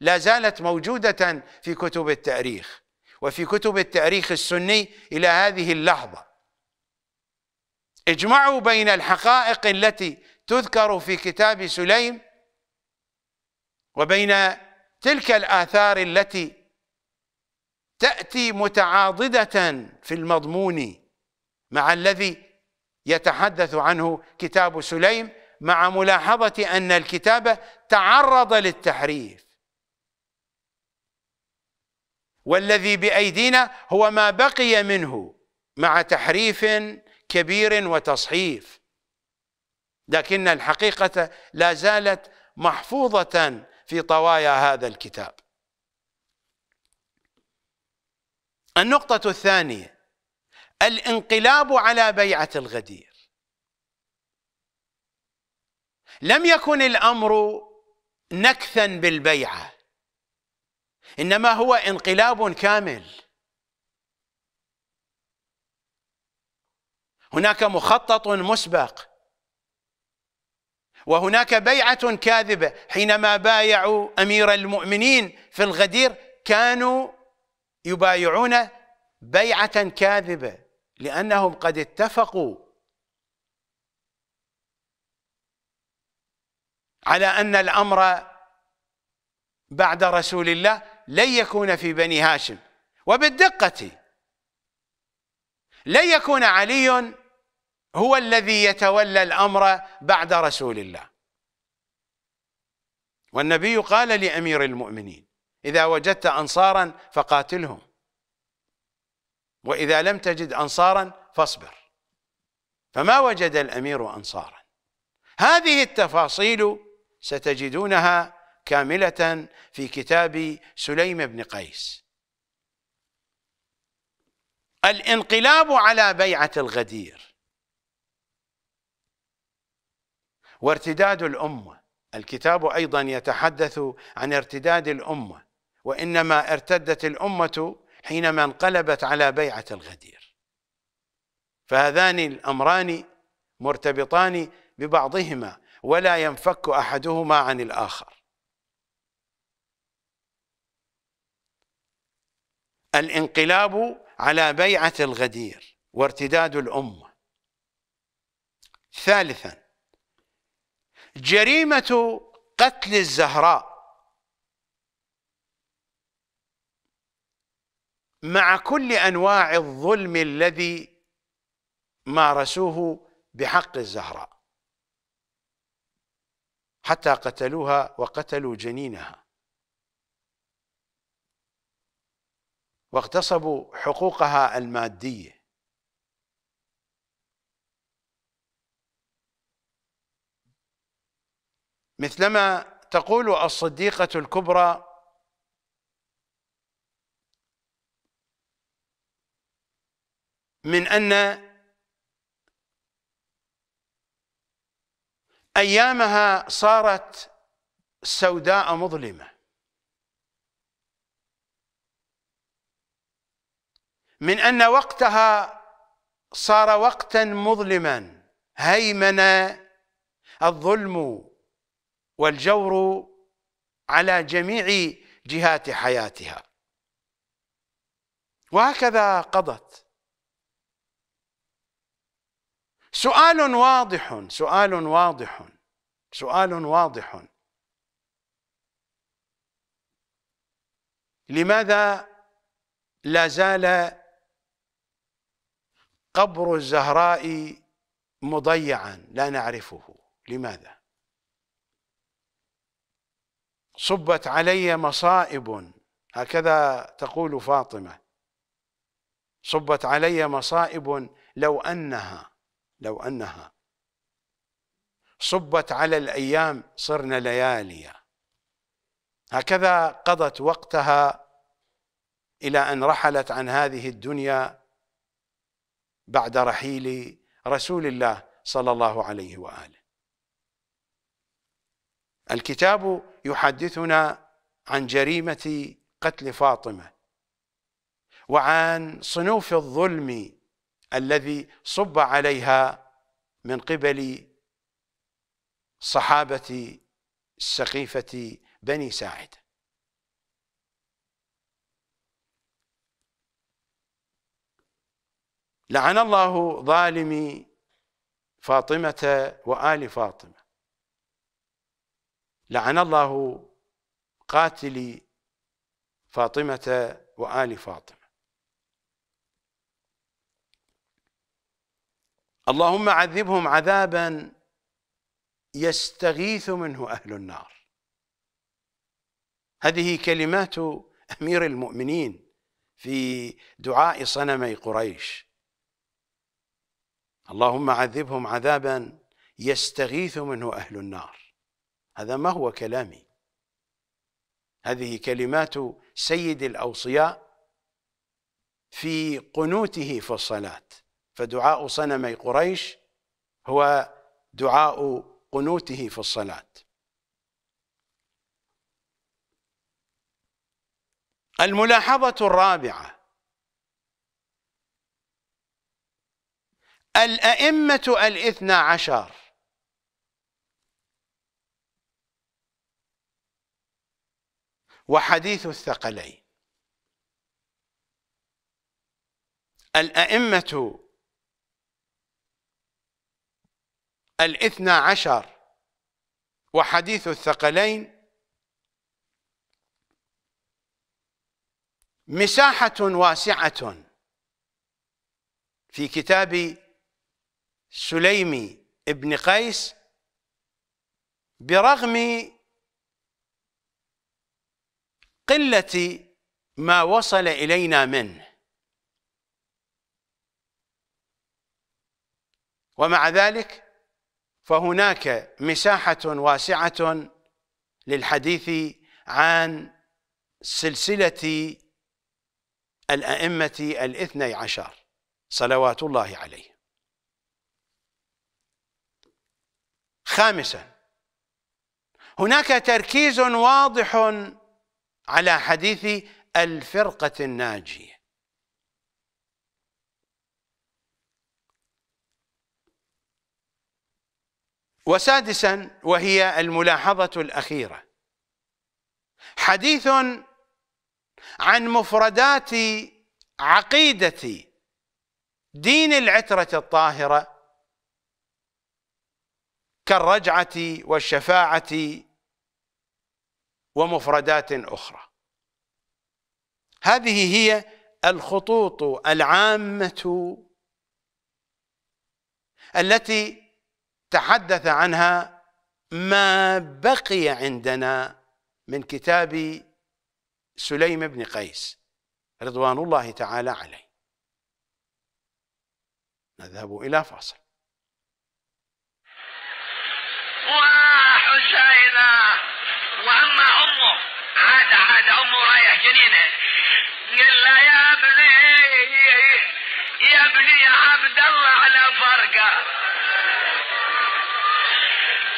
لا زالت موجودة في كتب التاريخ وفي كتب التاريخ السني إلى هذه اللحظة اجمعوا بين الحقائق التي تذكر في كتاب سليم وبين تلك الآثار التي تأتي متعاضدة في المضمون مع الذي يتحدث عنه كتاب سليم مع ملاحظة أن الكتابة تعرض للتحريف والذي بأيدينا هو ما بقي منه مع تحريف كبير وتصحيف لكن الحقيقة لا زالت محفوظة في طوايا هذا الكتاب النقطة الثانية الانقلاب على بيعة الغدير لم يكن الأمر نكثا بالبيعة إنما هو انقلاب كامل هناك مخطط مسبق وهناك بيعة كاذبة حينما بايعوا أمير المؤمنين في الغدير كانوا يبايعون بيعة كاذبة لأنهم قد اتفقوا على أن الأمر بعد رسول الله لن يكون في بني هاشم وبالدقة لن يكون علي هو الذي يتولى الأمر بعد رسول الله والنبي قال لأمير المؤمنين إذا وجدت أنصارا فقاتلهم وإذا لم تجد أنصارا فاصبر فما وجد الأمير أنصارا هذه التفاصيل ستجدونها كاملة في كتاب سليم بن قيس الانقلاب على بيعة الغدير وارتداد الأمة الكتاب أيضا يتحدث عن ارتداد الأمة وإنما ارتدت الأمة حينما انقلبت على بيعة الغدير فهذان الأمران مرتبطان ببعضهما ولا ينفك أحدهما عن الآخر الانقلاب على بيعة الغدير وارتداد الأمة ثالثا جريمة قتل الزهراء مع كل انواع الظلم الذي مارسوه بحق الزهراء حتى قتلوها وقتلوا جنينها واغتصبوا حقوقها الماديه مثلما تقول الصديقه الكبرى من أن أيامها صارت سوداء مظلمة من أن وقتها صار وقتا مظلما هيمن الظلم والجور على جميع جهات حياتها وهكذا قضت سؤال واضح سؤال واضح سؤال واضح لماذا لا زال قبر الزهراء مضيعا لا نعرفه لماذا صبت علي مصائب هكذا تقول فاطمة صبت علي مصائب لو أنها لو أنها صبت على الأيام صرنا لياليا هكذا قضت وقتها إلى أن رحلت عن هذه الدنيا بعد رحيل رسول الله صلى الله عليه وآله الكتاب يحدثنا عن جريمة قتل فاطمة وعن صنوف الظلم الذي صب عليها من قبل صحابة سقيفة بني ساعد لعن الله ظالمي فاطمة وآل فاطمة لعن الله قاتلي فاطمة وآل فاطمة اللهم عذبهم عذابا يستغيث منه أهل النار هذه كلمات أمير المؤمنين في دعاء صنمي قريش اللهم عذبهم عذابا يستغيث منه أهل النار هذا ما هو كلامي هذه كلمات سيد الأوصياء في قنوته في الصلاة فدعاء صنمي قريش هو دعاء قنوته في الصلاة الملاحظة الرابعة الأئمة الاثنى عشر وحديث الثقلين الأئمة الاثنى عشر وحديث الثقلين مساحة واسعة في كتاب سليمي ابن قيس برغم قلة ما وصل إلينا منه ومع ذلك فهناك مساحة واسعة للحديث عن سلسلة الأئمة الاثني عشر صلوات الله عليه خامسا هناك تركيز واضح على حديث الفرقة الناجية وسادسا وهي الملاحظة الأخيرة حديث عن مفردات عقيدة دين العترة الطاهرة كالرجعة والشفاعة ومفردات أخرى هذه هي الخطوط العامة التي تحدث عنها ما بقي عندنا من كتاب سليم بن قيس رضوان الله تعالى عليه نذهب إلى فاصل وحسينة وأما أمه عاد عاد أمه رايح جنينه قال لها يا ابني يا ابني يا عبد الله على فرقه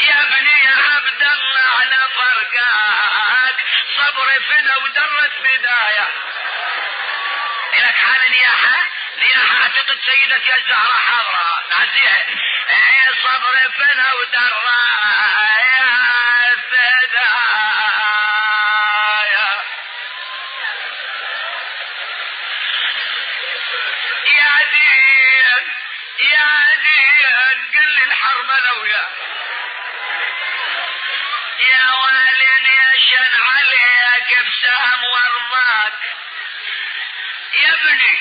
يا ابني عبد الله على فرقاك صبري فدا ودرت فدايا لك حال نياحة نياحة اعتقد سيدتي الزهراء حاضرة نعزيها إيه، صبري فدا ودرت يا ابني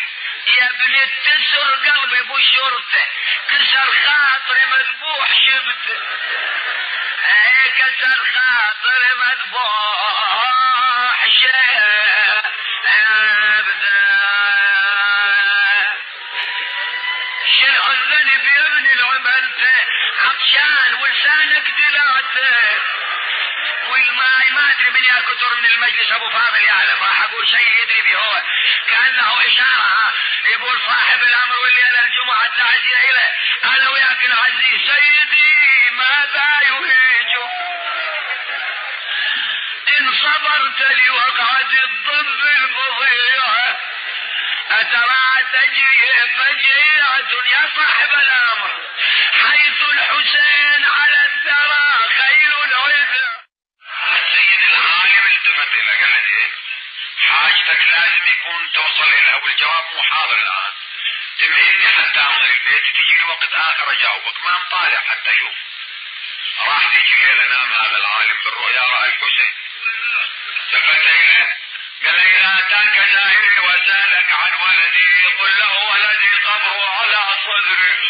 يا ابني اتسر قلبي ابو شرطه كسر خاطري مذبوح شبت اي كسر خاطري مذبوح شبت شنو الذنب يا ابني العملته عطشان ولسانك دلاته والماي ما ادري من كتر من المجلس ابو فاضل يعلم راح اقول شيء يدري به هو كانه اشاره يقول صاحب الامر واللي انا الجمعه تعزيه اليه انا وياك نعزيه سيدي ماذا يهيجك ان صبرت لوقعه الضب الفظيعه اترى تجي فجيعه يا صاحب الامر تكون توصل لنا او الجواب مو حاضر الان تمهلني حتى اغلق البيت تجيني وقت اخر اجاوبك ما مطالع حتى اشوف راح تجي الليله نام هذا العالم بالرؤيا راى الحسين التفت اليه قال اذا اتاك سائل وسالك عن ولدي قل له ولدي قبره على صدري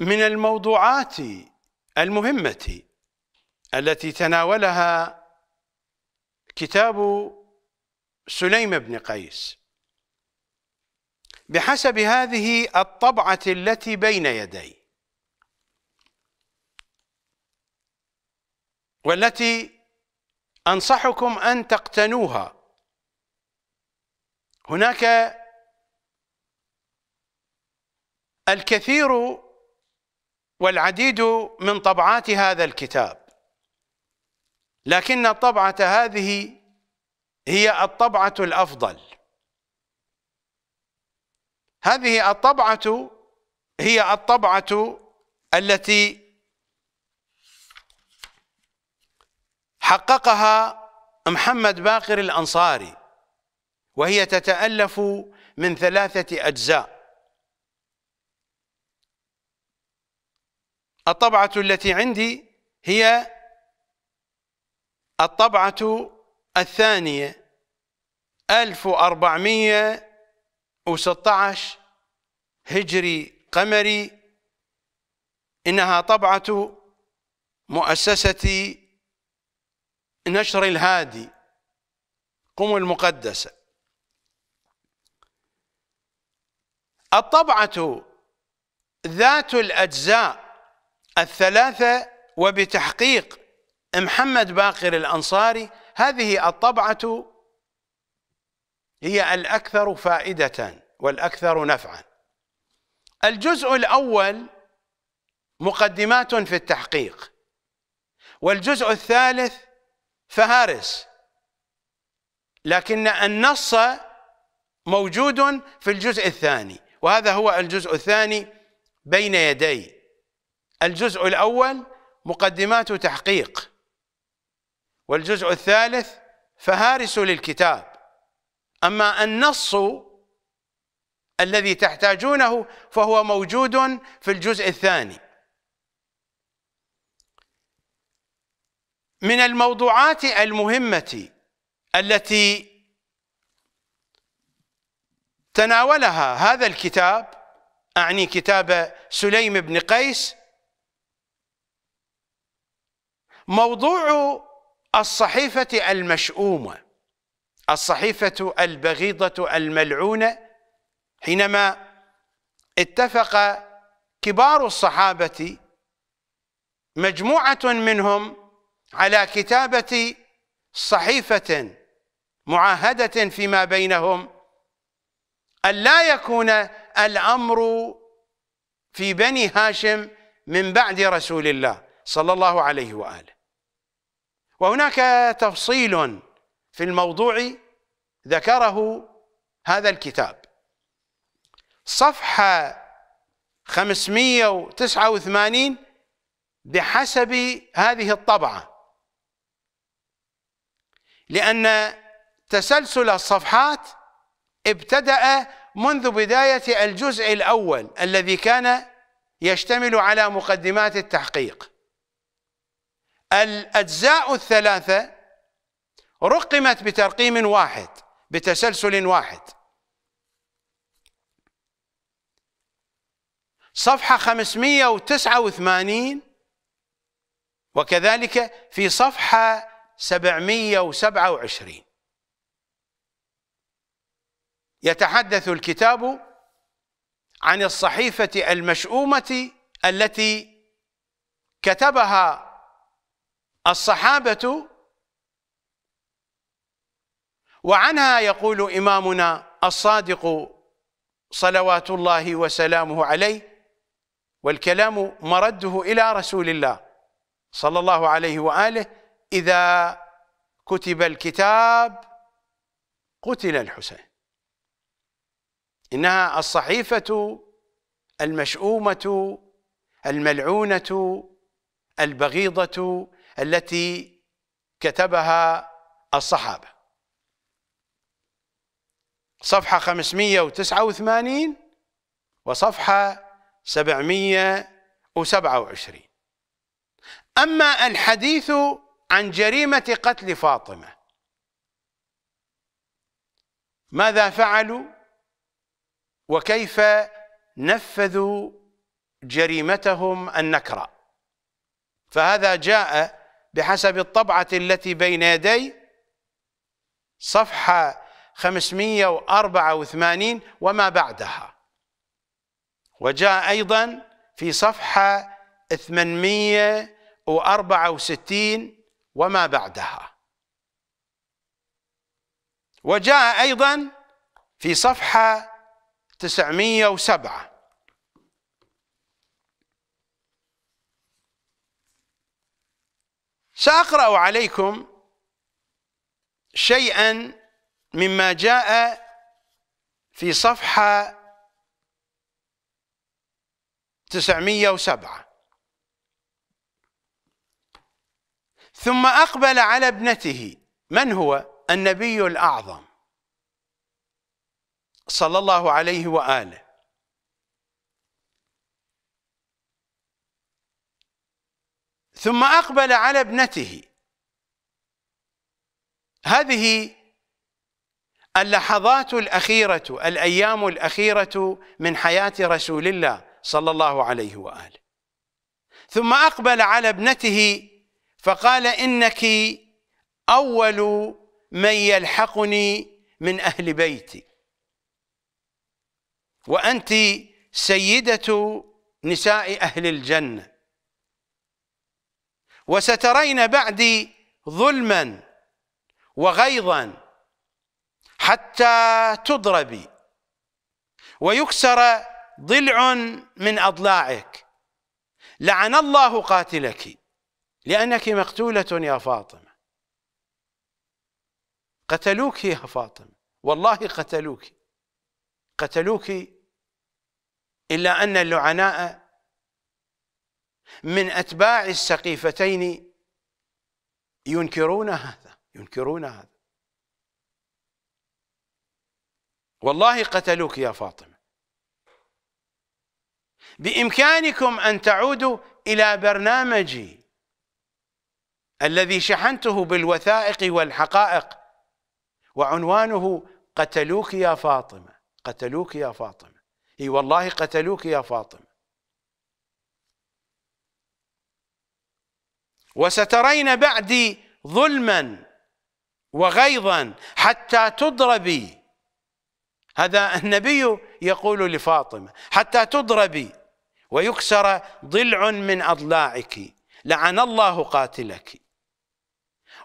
من الموضوعات المهمة التي تناولها كتاب سليم بن قيس بحسب هذه الطبعة التي بين يدي والتي أنصحكم أن تقتنوها هناك الكثير والعديد من طبعات هذا الكتاب لكن الطبعة هذه هي الطبعة الأفضل هذه الطبعة هي الطبعة التي حققها محمد باقر الأنصاري وهي تتألف من ثلاثة أجزاء الطبعة التي عندي هي الطبعة الثانية 1416 هجري قمري إنها طبعة مؤسسة نشر الهادي قم المقدسة الطبعة ذات الأجزاء الثلاثة وبتحقيق محمد باقر الأنصاري هذه الطبعة هي الأكثر فائدة والأكثر نفعا الجزء الأول مقدمات في التحقيق والجزء الثالث فهارس لكن النص موجود في الجزء الثاني وهذا هو الجزء الثاني بين يدي الجزء الأول مقدمات تحقيق والجزء الثالث فهارس للكتاب أما النص الذي تحتاجونه فهو موجود في الجزء الثاني من الموضوعات المهمة التي تناولها هذا الكتاب أعني كتاب سليم بن قيس موضوع الصحيفة المشؤومة الصحيفة البغيضة الملعونة حينما اتفق كبار الصحابة مجموعة منهم على كتابة صحيفة معاهدة فيما بينهم أن لا يكون الأمر في بني هاشم من بعد رسول الله صلى الله عليه وآله وهناك تفصيل في الموضوع ذكره هذا الكتاب صفحة 589 بحسب هذه الطبعة لأن تسلسل الصفحات ابتدأ منذ بداية الجزء الأول الذي كان يشتمل على مقدمات التحقيق الأجزاء الثلاثة رقمت بترقيم واحد بتسلسل واحد صفحة 589 وكذلك في صفحة 727 يتحدث الكتاب عن الصحيفة المشؤومة التي كتبها الصحابة وعنها يقول إمامنا الصادق صلوات الله وسلامه عليه والكلام مرده إلى رسول الله صلى الله عليه وآله إذا كتب الكتاب قتل الحسين إنها الصحيفة المشؤومة الملعونة البغيضة التي كتبها الصحابة صفحة 589 وصفحة 727 أما الحديث عن جريمة قتل فاطمة ماذا فعلوا وكيف نفذوا جريمتهم النكرة فهذا جاء بحسب الطبعة التي بين يدي صفحة 584 وما بعدها وجاء أيضا في صفحة 864 وما بعدها وجاء أيضا في صفحة 907 سأقرأ عليكم شيئا مما جاء في صفحة 907 ثم أقبل على ابنته من هو النبي الأعظم صلى الله عليه وآله ثم أقبل على ابنته هذه اللحظات الأخيرة الأيام الأخيرة من حياة رسول الله صلى الله عليه وآله ثم أقبل على ابنته فقال إنك أول من يلحقني من أهل بيتي وأنت سيدة نساء أهل الجنة وسترين بعدي ظلما وغيظا حتى تضربي ويكسر ضلع من أضلاعك لعن الله قاتلك لأنك مقتولة يا فاطمة قتلوك يا فاطمة والله قتلوك قتلوك إلا أن اللعناء من أتباع السقيفتين ينكرون هذا ينكرون هذا والله قتلوك يا فاطمة بإمكانكم أن تعودوا إلى برنامجي الذي شحنته بالوثائق والحقائق وعنوانه قتلوك يا فاطمة قتلوك يا فاطمة اي والله قتلوك يا فاطمة وسترين بعدي ظلما وغيظا حتى تضربي هذا النبي يقول لفاطمة حتى تضربي ويكسر ضلع من أضلاعك لعن الله قاتلك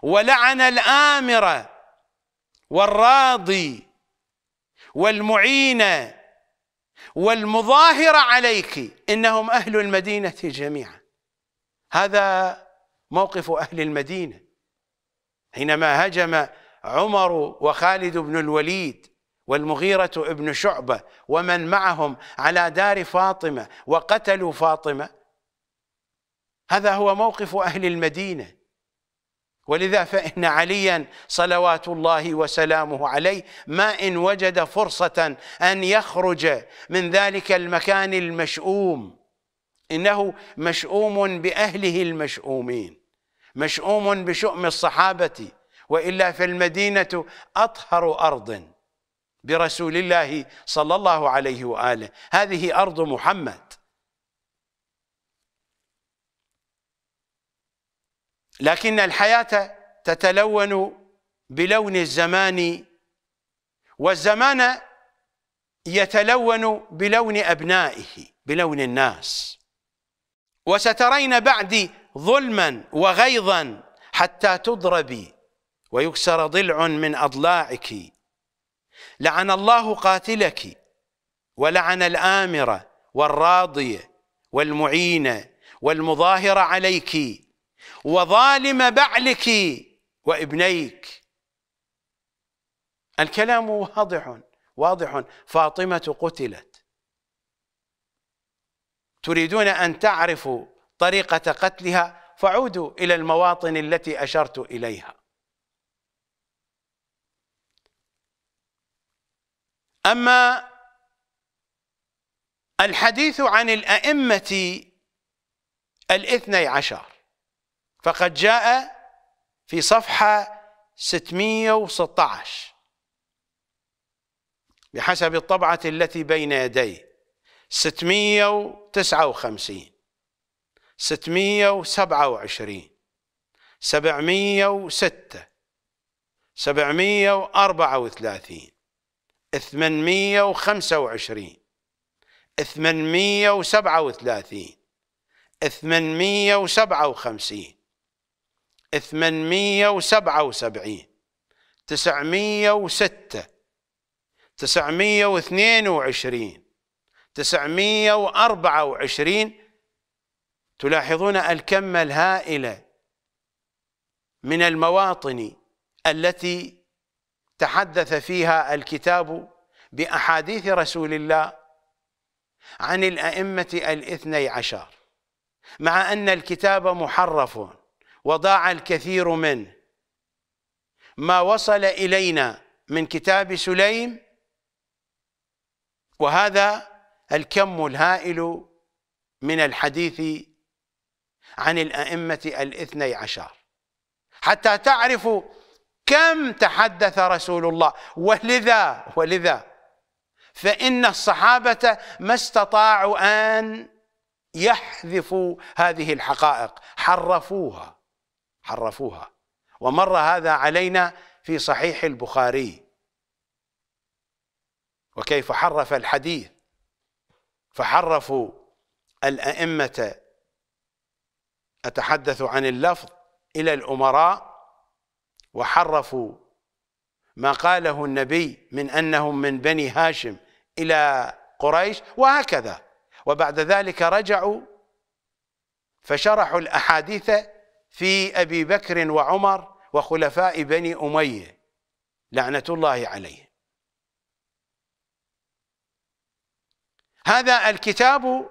ولعن الآمر والراضي والمعين والمظاهر عليك إنهم أهل المدينة جميعا هذا موقف أهل المدينة حينما هجم عمر وخالد بن الوليد والمغيرة ابن شعبة ومن معهم على دار فاطمة وقتلوا فاطمة هذا هو موقف أهل المدينة ولذا فإن عليا صلوات الله وسلامه عليه ما إن وجد فرصة أن يخرج من ذلك المكان المشؤوم إنه مشؤوم بأهله المشؤومين مشؤوم بشؤم الصحابة وإلا فالمدينة أطهر أرض برسول الله صلى الله عليه وآله هذه أرض محمد لكن الحياة تتلون بلون الزمان والزمان يتلون بلون أبنائه بلون الناس وسترين بعدي ظلما وغيظا حتى تضربي ويكسر ضلع من أضلاعك لعن الله قاتلك ولعن الآمرة والراضية والمعينة والمظاهرة عليك وظالم بعلك وابنيك الكلام واضح واضح فاطمة قتلت تريدون أن تعرفوا طريقة قتلها فعودوا إلى المواطن التي أشرت إليها أما الحديث عن الأئمة الاثني عشر فقد جاء في صفحة 616 بحسب الطبعة التي بين يديه 659 ستمية وسبعة وعشرين سبعمية وستة سبعمية وأربعة وثلاثين ثمانمية وخمسة وعشرين ثمانمية وسبعة وثلاثين ثمانمية وسبعة وخمسين ثمانمية وسبعة وسبعين تسعمية وستة تسعمية واثنين وعشرين تسعمية وأربعة وعشرين تلاحظون الكم الهائل من المواطن التي تحدث فيها الكتاب بأحاديث رسول الله عن الأئمة الاثني عشر مع أن الكتاب محرف وضاع الكثير منه ما وصل إلينا من كتاب سليم وهذا الكم الهائل من الحديث عن الأئمة الاثني عشر حتى تعرفوا كم تحدث رسول الله ولذا ولذا فإن الصحابة ما استطاعوا أن يحذفوا هذه الحقائق حرفوها حرفوها ومر هذا علينا في صحيح البخاري وكيف حرف الحديث فحرفوا الأئمة أتحدث عن اللفظ إلى الأمراء وحرفوا ما قاله النبي من أنهم من بني هاشم إلى قريش وهكذا وبعد ذلك رجعوا فشرحوا الأحاديث في أبي بكر وعمر وخلفاء بني أمية لعنة الله عليه هذا الكتاب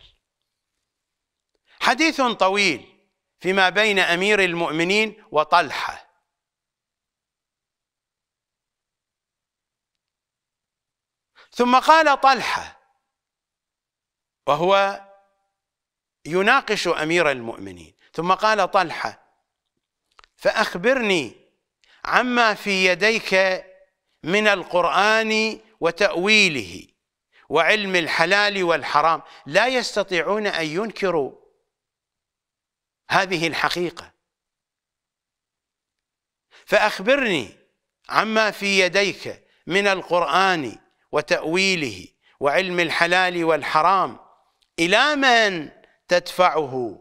حديث طويل فيما بين امير المؤمنين وطلحه ثم قال طلحه وهو يناقش امير المؤمنين ثم قال طلحه فاخبرني عما في يديك من القران وتاويله وعلم الحلال والحرام لا يستطيعون ان ينكروا هذه الحقيقة فأخبرني عما في يديك من القرآن وتأويله وعلم الحلال والحرام إلى من تدفعه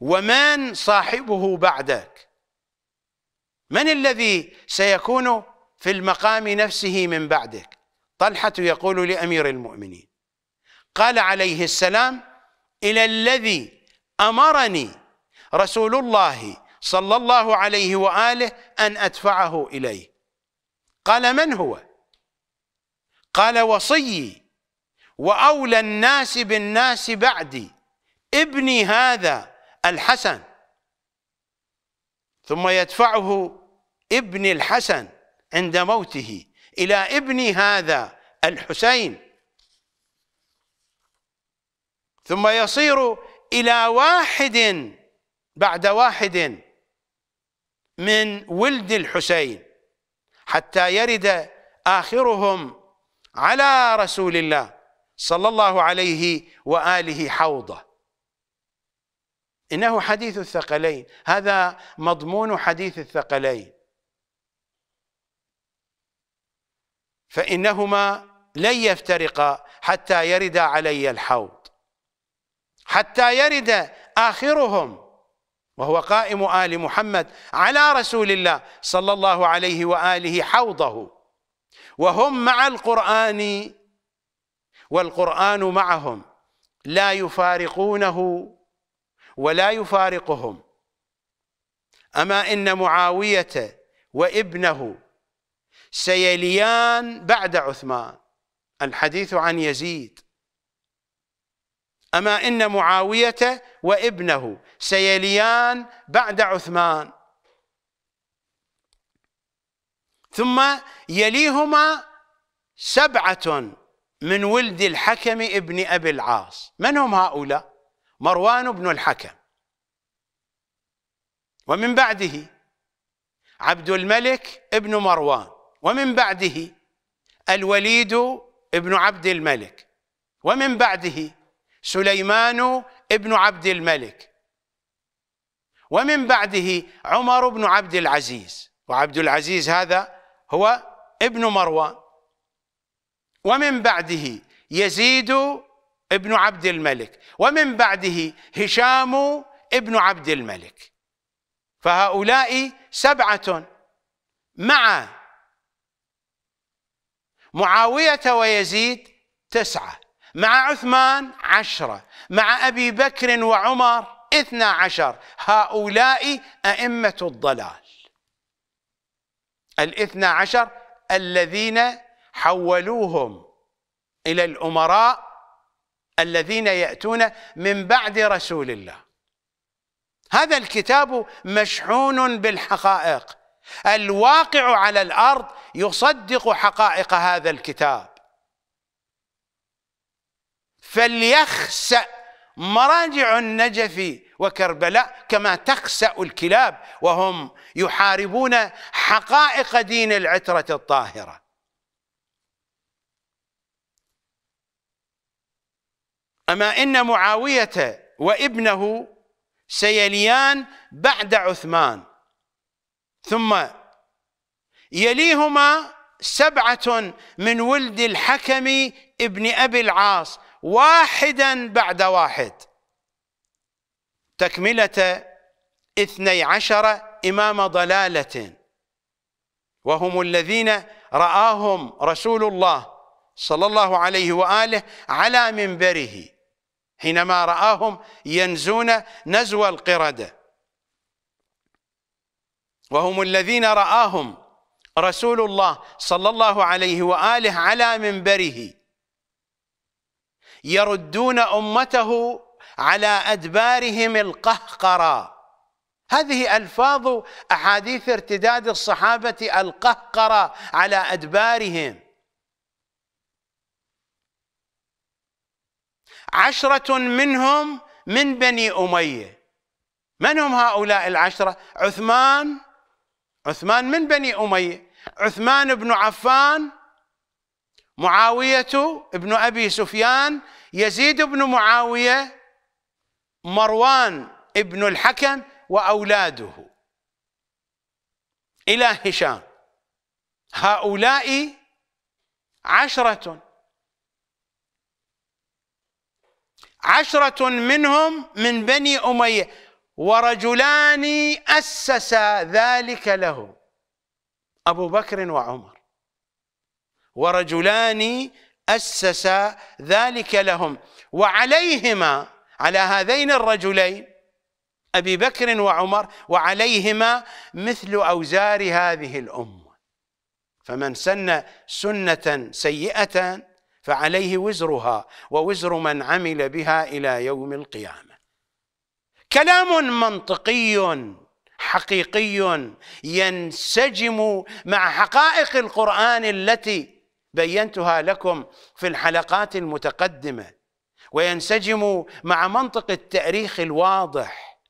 ومن صاحبه بعدك من الذي سيكون في المقام نفسه من بعدك طلحة يقول لأمير المؤمنين قال عليه السلام إلى الذي أمرني رسول الله صلى الله عليه وآله أن أدفعه إليه قال من هو قال وصيي وأولى الناس بالناس بعدي ابني هذا الحسن ثم يدفعه ابن الحسن عند موته إلى ابن هذا الحسين ثم يصير إلى واحد بعد واحد من ولد الحسين حتى يرد آخرهم على رسول الله صلى الله عليه وآله حوضه إنه حديث الثقلين هذا مضمون حديث الثقلين فإنهما لن يفترقا حتى يردا علي الحوض حتى يرد آخرهم وهو قائم آل محمد على رسول الله صلى الله عليه وآله حوضه وهم مع القرآن والقرآن معهم لا يفارقونه ولا يفارقهم أما إن معاوية وابنه سيليان بعد عثمان الحديث عن يزيد أما إن معاوية وابنه سيليان بعد عثمان ثم يليهما سبعة من ولد الحكم ابن أبي العاص من هم هؤلاء؟ مروان بن الحكم ومن بعده عبد الملك ابن مروان ومن بعده الوليد ابن عبد الملك ومن بعده سليمان ابن عبد الملك ومن بعده عمر بن عبد العزيز وعبد العزيز هذا هو ابن مروان ومن بعده يزيد ابن عبد الملك ومن بعده هشام ابن عبد الملك فهؤلاء سبعة مع معاوية ويزيد تسعة مع عثمان عشرة مع أبي بكر وعمر اثنا عشر هؤلاء أئمة الضلال الاثنا عشر الذين حولوهم إلى الأمراء الذين يأتون من بعد رسول الله هذا الكتاب مشحون بالحقائق الواقع على الأرض يصدق حقائق هذا الكتاب فليخسأ مراجع النجف وكربلاء كما تخسأ الكلاب وهم يحاربون حقائق دين العترة الطاهرة أما إن معاوية وابنه سيليان بعد عثمان ثم يليهما سبعة من ولد الحكم ابن أبي العاص واحدا بعد واحد تكملة اثني عشر إمام ضلالة وهم الذين رآهم رسول الله صلى الله عليه وآله على منبره حينما رآهم ينزون نزو القردة وهم الذين رآهم رسول الله صلى الله عليه وآله على منبره يردون امته على ادبارهم القهقرة هذه الفاظ احاديث ارتداد الصحابه القهقرة على ادبارهم عشرة منهم من بني أمية من هم هؤلاء العشرة عثمان عثمان من بني أمية عثمان بن عفان معاوية ابن أبي سفيان يزيد بن معاوية مروان ابن الحكم وأولاده إلى هشام هؤلاء عشرة عشرة منهم من بني أمية ورجلان أسس ذلك له أبو بكر وعمر ورجلان أسسا ذلك لهم وعليهما على هذين الرجلين أبي بكر وعمر وعليهما مثل أوزار هذه الأمة فمن سن سنة سيئة فعليه وزرها ووزر من عمل بها إلى يوم القيامة كلام منطقي حقيقي ينسجم مع حقائق القرآن التي بينتها لكم في الحلقات المتقدمه وينسجم مع منطق التاريخ الواضح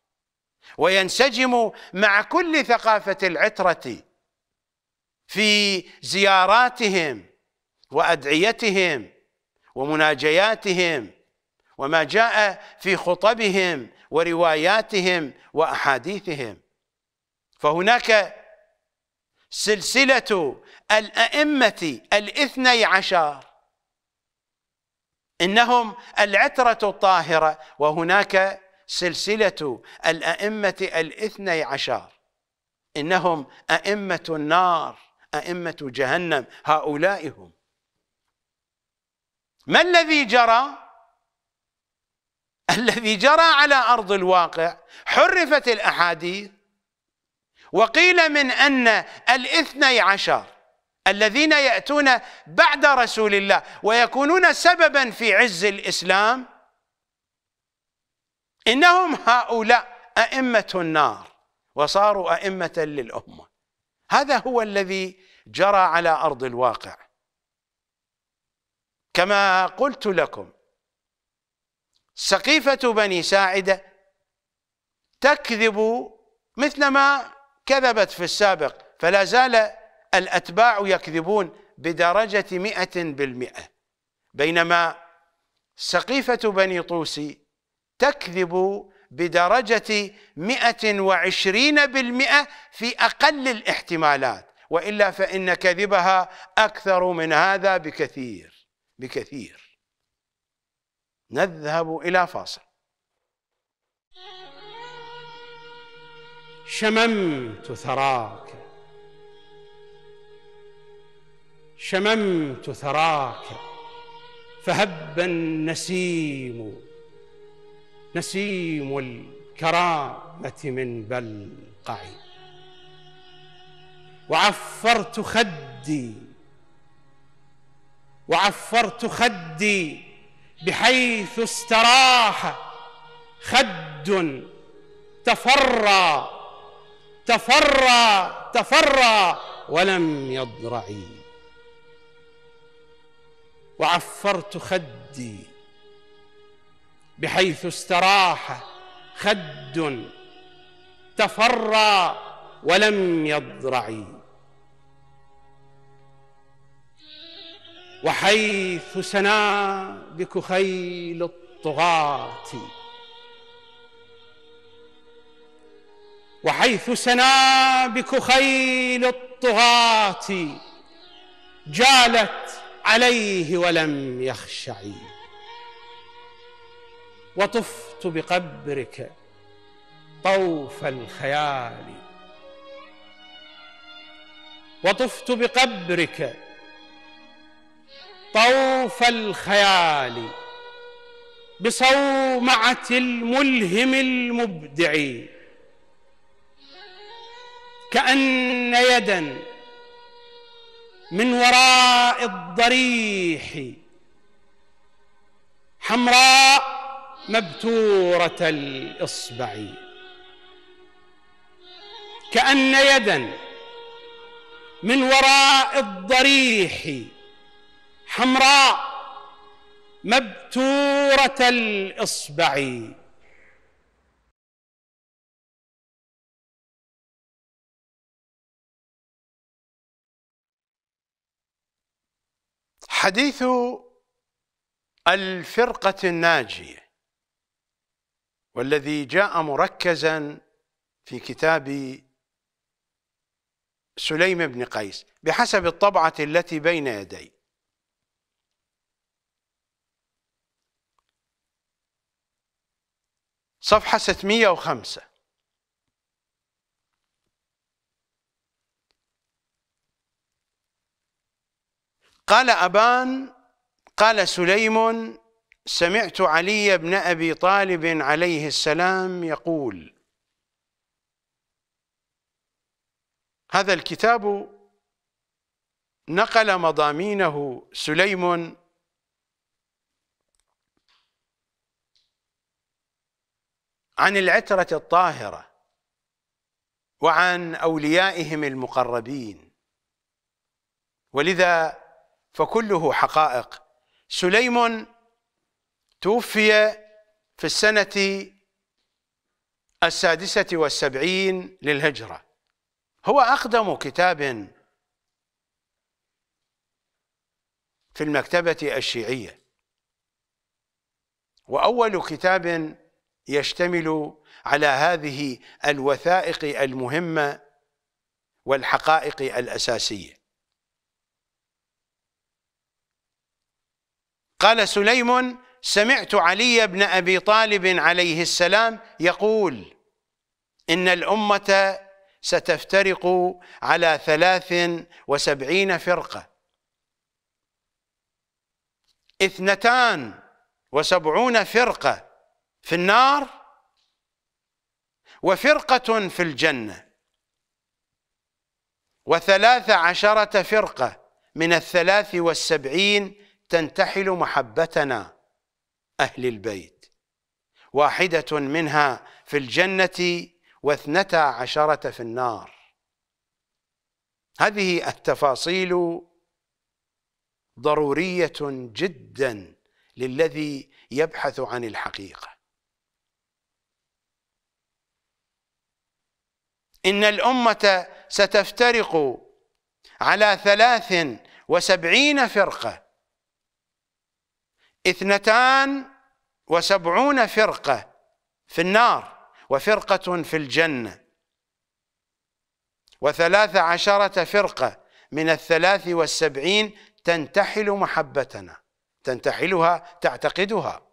وينسجم مع كل ثقافه العتره في زياراتهم وادعيتهم ومناجياتهم وما جاء في خطبهم ورواياتهم واحاديثهم فهناك سلسله الأئمة الاثني عشر إنهم العترة الطاهرة وهناك سلسلة الأئمة الاثني عشر إنهم أئمة النار أئمة جهنم هؤلاء هم ما الذي جرى؟ الذي جرى على أرض الواقع حرفت الأحاديث وقيل من أن الاثني عشر الذين يأتون بعد رسول الله ويكونون سببا في عز الإسلام إنهم هؤلاء أئمة النار وصاروا أئمة للأمة هذا هو الذي جرى على أرض الواقع كما قلت لكم سقيفة بني ساعدة تكذب مثلما كذبت في السابق فلا زال الأتباع يكذبون بدرجة مئة بالمئة بينما سقيفة بني طوسي تكذب بدرجة مئة وعشرين بالمئة في أقل الاحتمالات وإلا فإن كذبها أكثر من هذا بكثير بكثير نذهب إلى فاصل شممت ثراك شممت ثراك فهب النسيم نسيم الكرامة من بلقع وعفرت خدي وعفرت خدي بحيث استراح خد تفرى تفرى تفرى ولم يضرعي وعفرت خدي بحيث استراح خد تفرى ولم يضرعي وحيث سنابك خيل الطغاة وحيث سنابك خيل الطغاة جالت عليه ولم يخشعي وطفت بقبرك طوف الخيال وطفت بقبرك طوف الخيال بصومعة الملهم المبدع كأن يداً من وراء الضريح حمراء مبتوره الاصبع كان يدا من وراء الضريح حمراء مبتوره الاصبع حديث الفرقة الناجية والذي جاء مركزا في كتاب سليم بن قيس بحسب الطبعة التي بين يدي صفحة 605 قال أبان قال سليم سمعت علي بن أبي طالب عليه السلام يقول هذا الكتاب نقل مضامينه سليم عن العترة الطاهرة وعن أوليائهم المقربين ولذا فكله حقائق سليم توفي في السنة السادسة والسبعين للهجرة هو أقدم كتاب في المكتبة الشيعية وأول كتاب يشتمل على هذه الوثائق المهمة والحقائق الأساسية قال سليم سمعت علي بن أبي طالب عليه السلام يقول إن الأمة ستفترق على ثلاث وسبعين فرقة اثنتان وسبعون فرقة في النار وفرقة في الجنة وثلاث عشرة فرقة من الثلاث والسبعين تنتحل محبتنا أهل البيت واحدة منها في الجنة واثنتا عشرة في النار هذه التفاصيل ضرورية جدا للذي يبحث عن الحقيقة إن الأمة ستفترق على ثلاث وسبعين فرقة اثنتان وسبعون فرقة في النار وفرقة في الجنة وثلاث عشرة فرقة من الثلاث والسبعين تنتحل محبتنا تنتحلها تعتقدها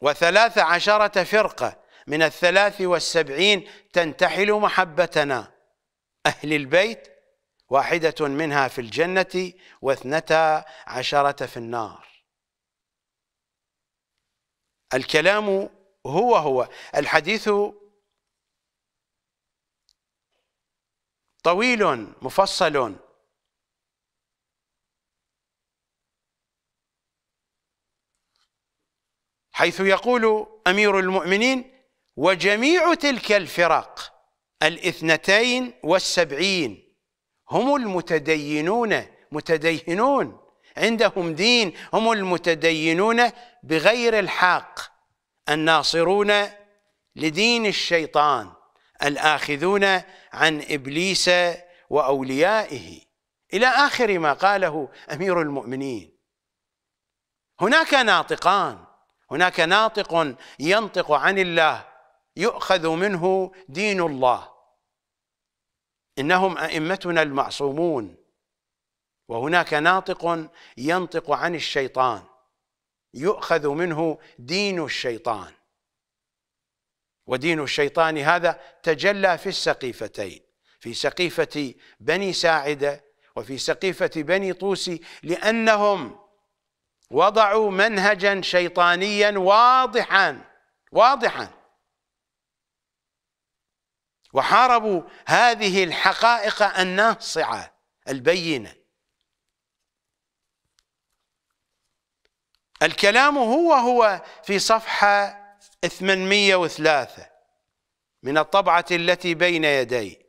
وثلاث عشرة فرقة من الثلاث والسبعين تنتحل محبتنا أهل البيت واحدة منها في الجنة واثنتا عشرة في النار الكلام هو هو الحديث طويل مفصل حيث يقول أمير المؤمنين وجميع تلك الفرق الاثنتين والسبعين هم المتدينون متدينون عندهم دين هم المتدينون بغير الحق الناصرون لدين الشيطان الآخذون عن إبليس وأوليائه إلى آخر ما قاله أمير المؤمنين هناك ناطقان هناك ناطق ينطق عن الله يؤخذ منه دين الله إنهم أئمتنا المعصومون وهناك ناطق ينطق عن الشيطان يؤخذ منه دين الشيطان ودين الشيطان هذا تجلى في السقيفتين في سقيفة بني ساعدة وفي سقيفة بني طوسي لأنهم وضعوا منهجا شيطانيا واضحا واضحا وحاربوا هذه الحقائق الناصعه البينه الكلام هو هو في صفحه 803 من الطبعه التي بين يدي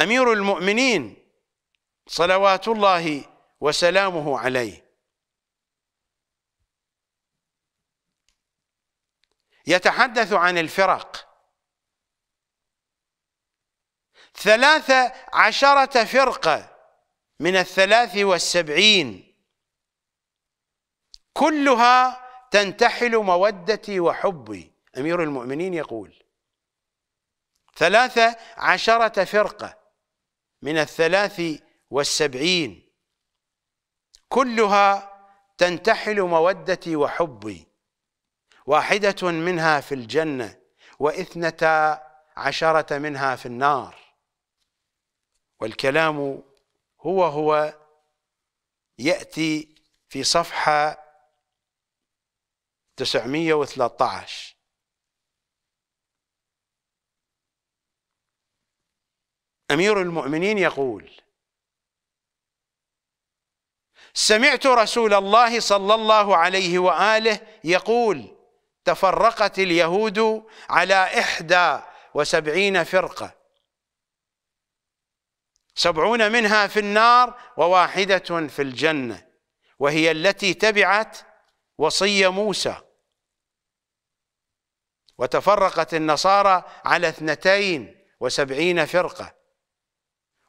امير المؤمنين صلوات الله وسلامه عليه يتحدث عن الفرق ثلاثة عشرة فرقة من الثلاث والسبعين كلها تنتحل مودتي وحبي أمير المؤمنين يقول ثلاثة عشرة فرقة من الثلاث والسبعين كلها تنتحل مودتي وحبي واحدة منها في الجنة واثنتا عشرة منها في النار والكلام هو هو يأتي في صفحة 913 أمير المؤمنين يقول سمعت رسول الله صلى الله عليه وآله يقول تفرقت اليهود على إحدى وسبعين فرقة سبعون منها في النار وواحدة في الجنة وهي التي تبعت وصي موسى وتفرقت النصارى على اثنتين وسبعين فرقة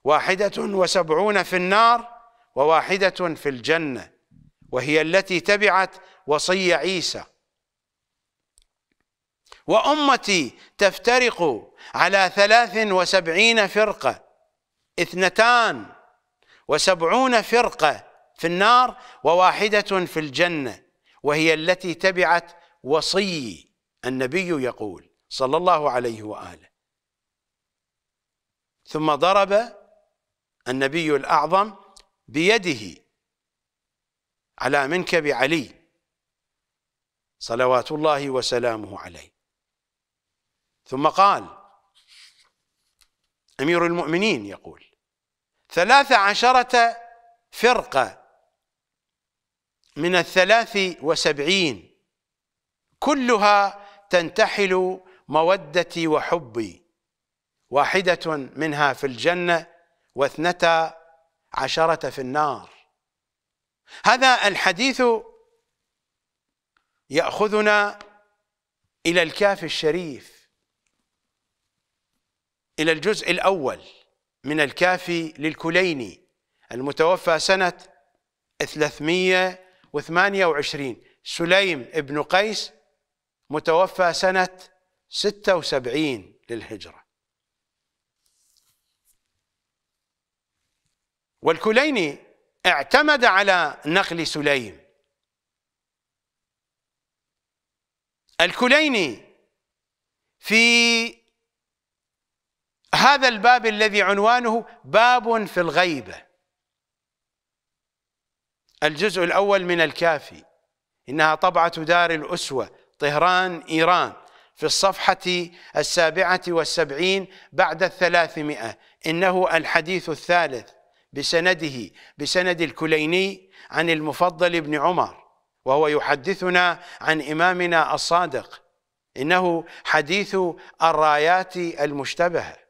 واحدة وسبعون في النار وواحدة في الجنة وهي التي تبعت وصي عيسى وأمتي تفترق على ثلاث وسبعين فرقة اثنتان وسبعون فرقة في النار وواحدة في الجنة وهي التي تبعت وصي النبي يقول صلى الله عليه وآله ثم ضرب النبي الأعظم بيده على منكب علي صلوات الله وسلامه عليه ثم قال أمير المؤمنين يقول ثلاث عشرة فرقة من الثلاث وسبعين كلها تنتحل مودتي وحبي واحدة منها في الجنة واثنتا عشرة في النار هذا الحديث يأخذنا إلى الكاف الشريف إلى الجزء الأول من الكافي للكليني المتوفى سنة 328 سليم بن قيس متوفى سنة 76 للهجرة والكليني اعتمد على نقل سليم الكليني في هذا الباب الذي عنوانه باب في الغيبة الجزء الأول من الكافي إنها طبعة دار الأسوة طهران إيران في الصفحة السابعة والسبعين بعد الثلاثمائة إنه الحديث الثالث بسنده بسند الكليني عن المفضل بن عمر وهو يحدثنا عن إمامنا الصادق إنه حديث الرايات المشتبهه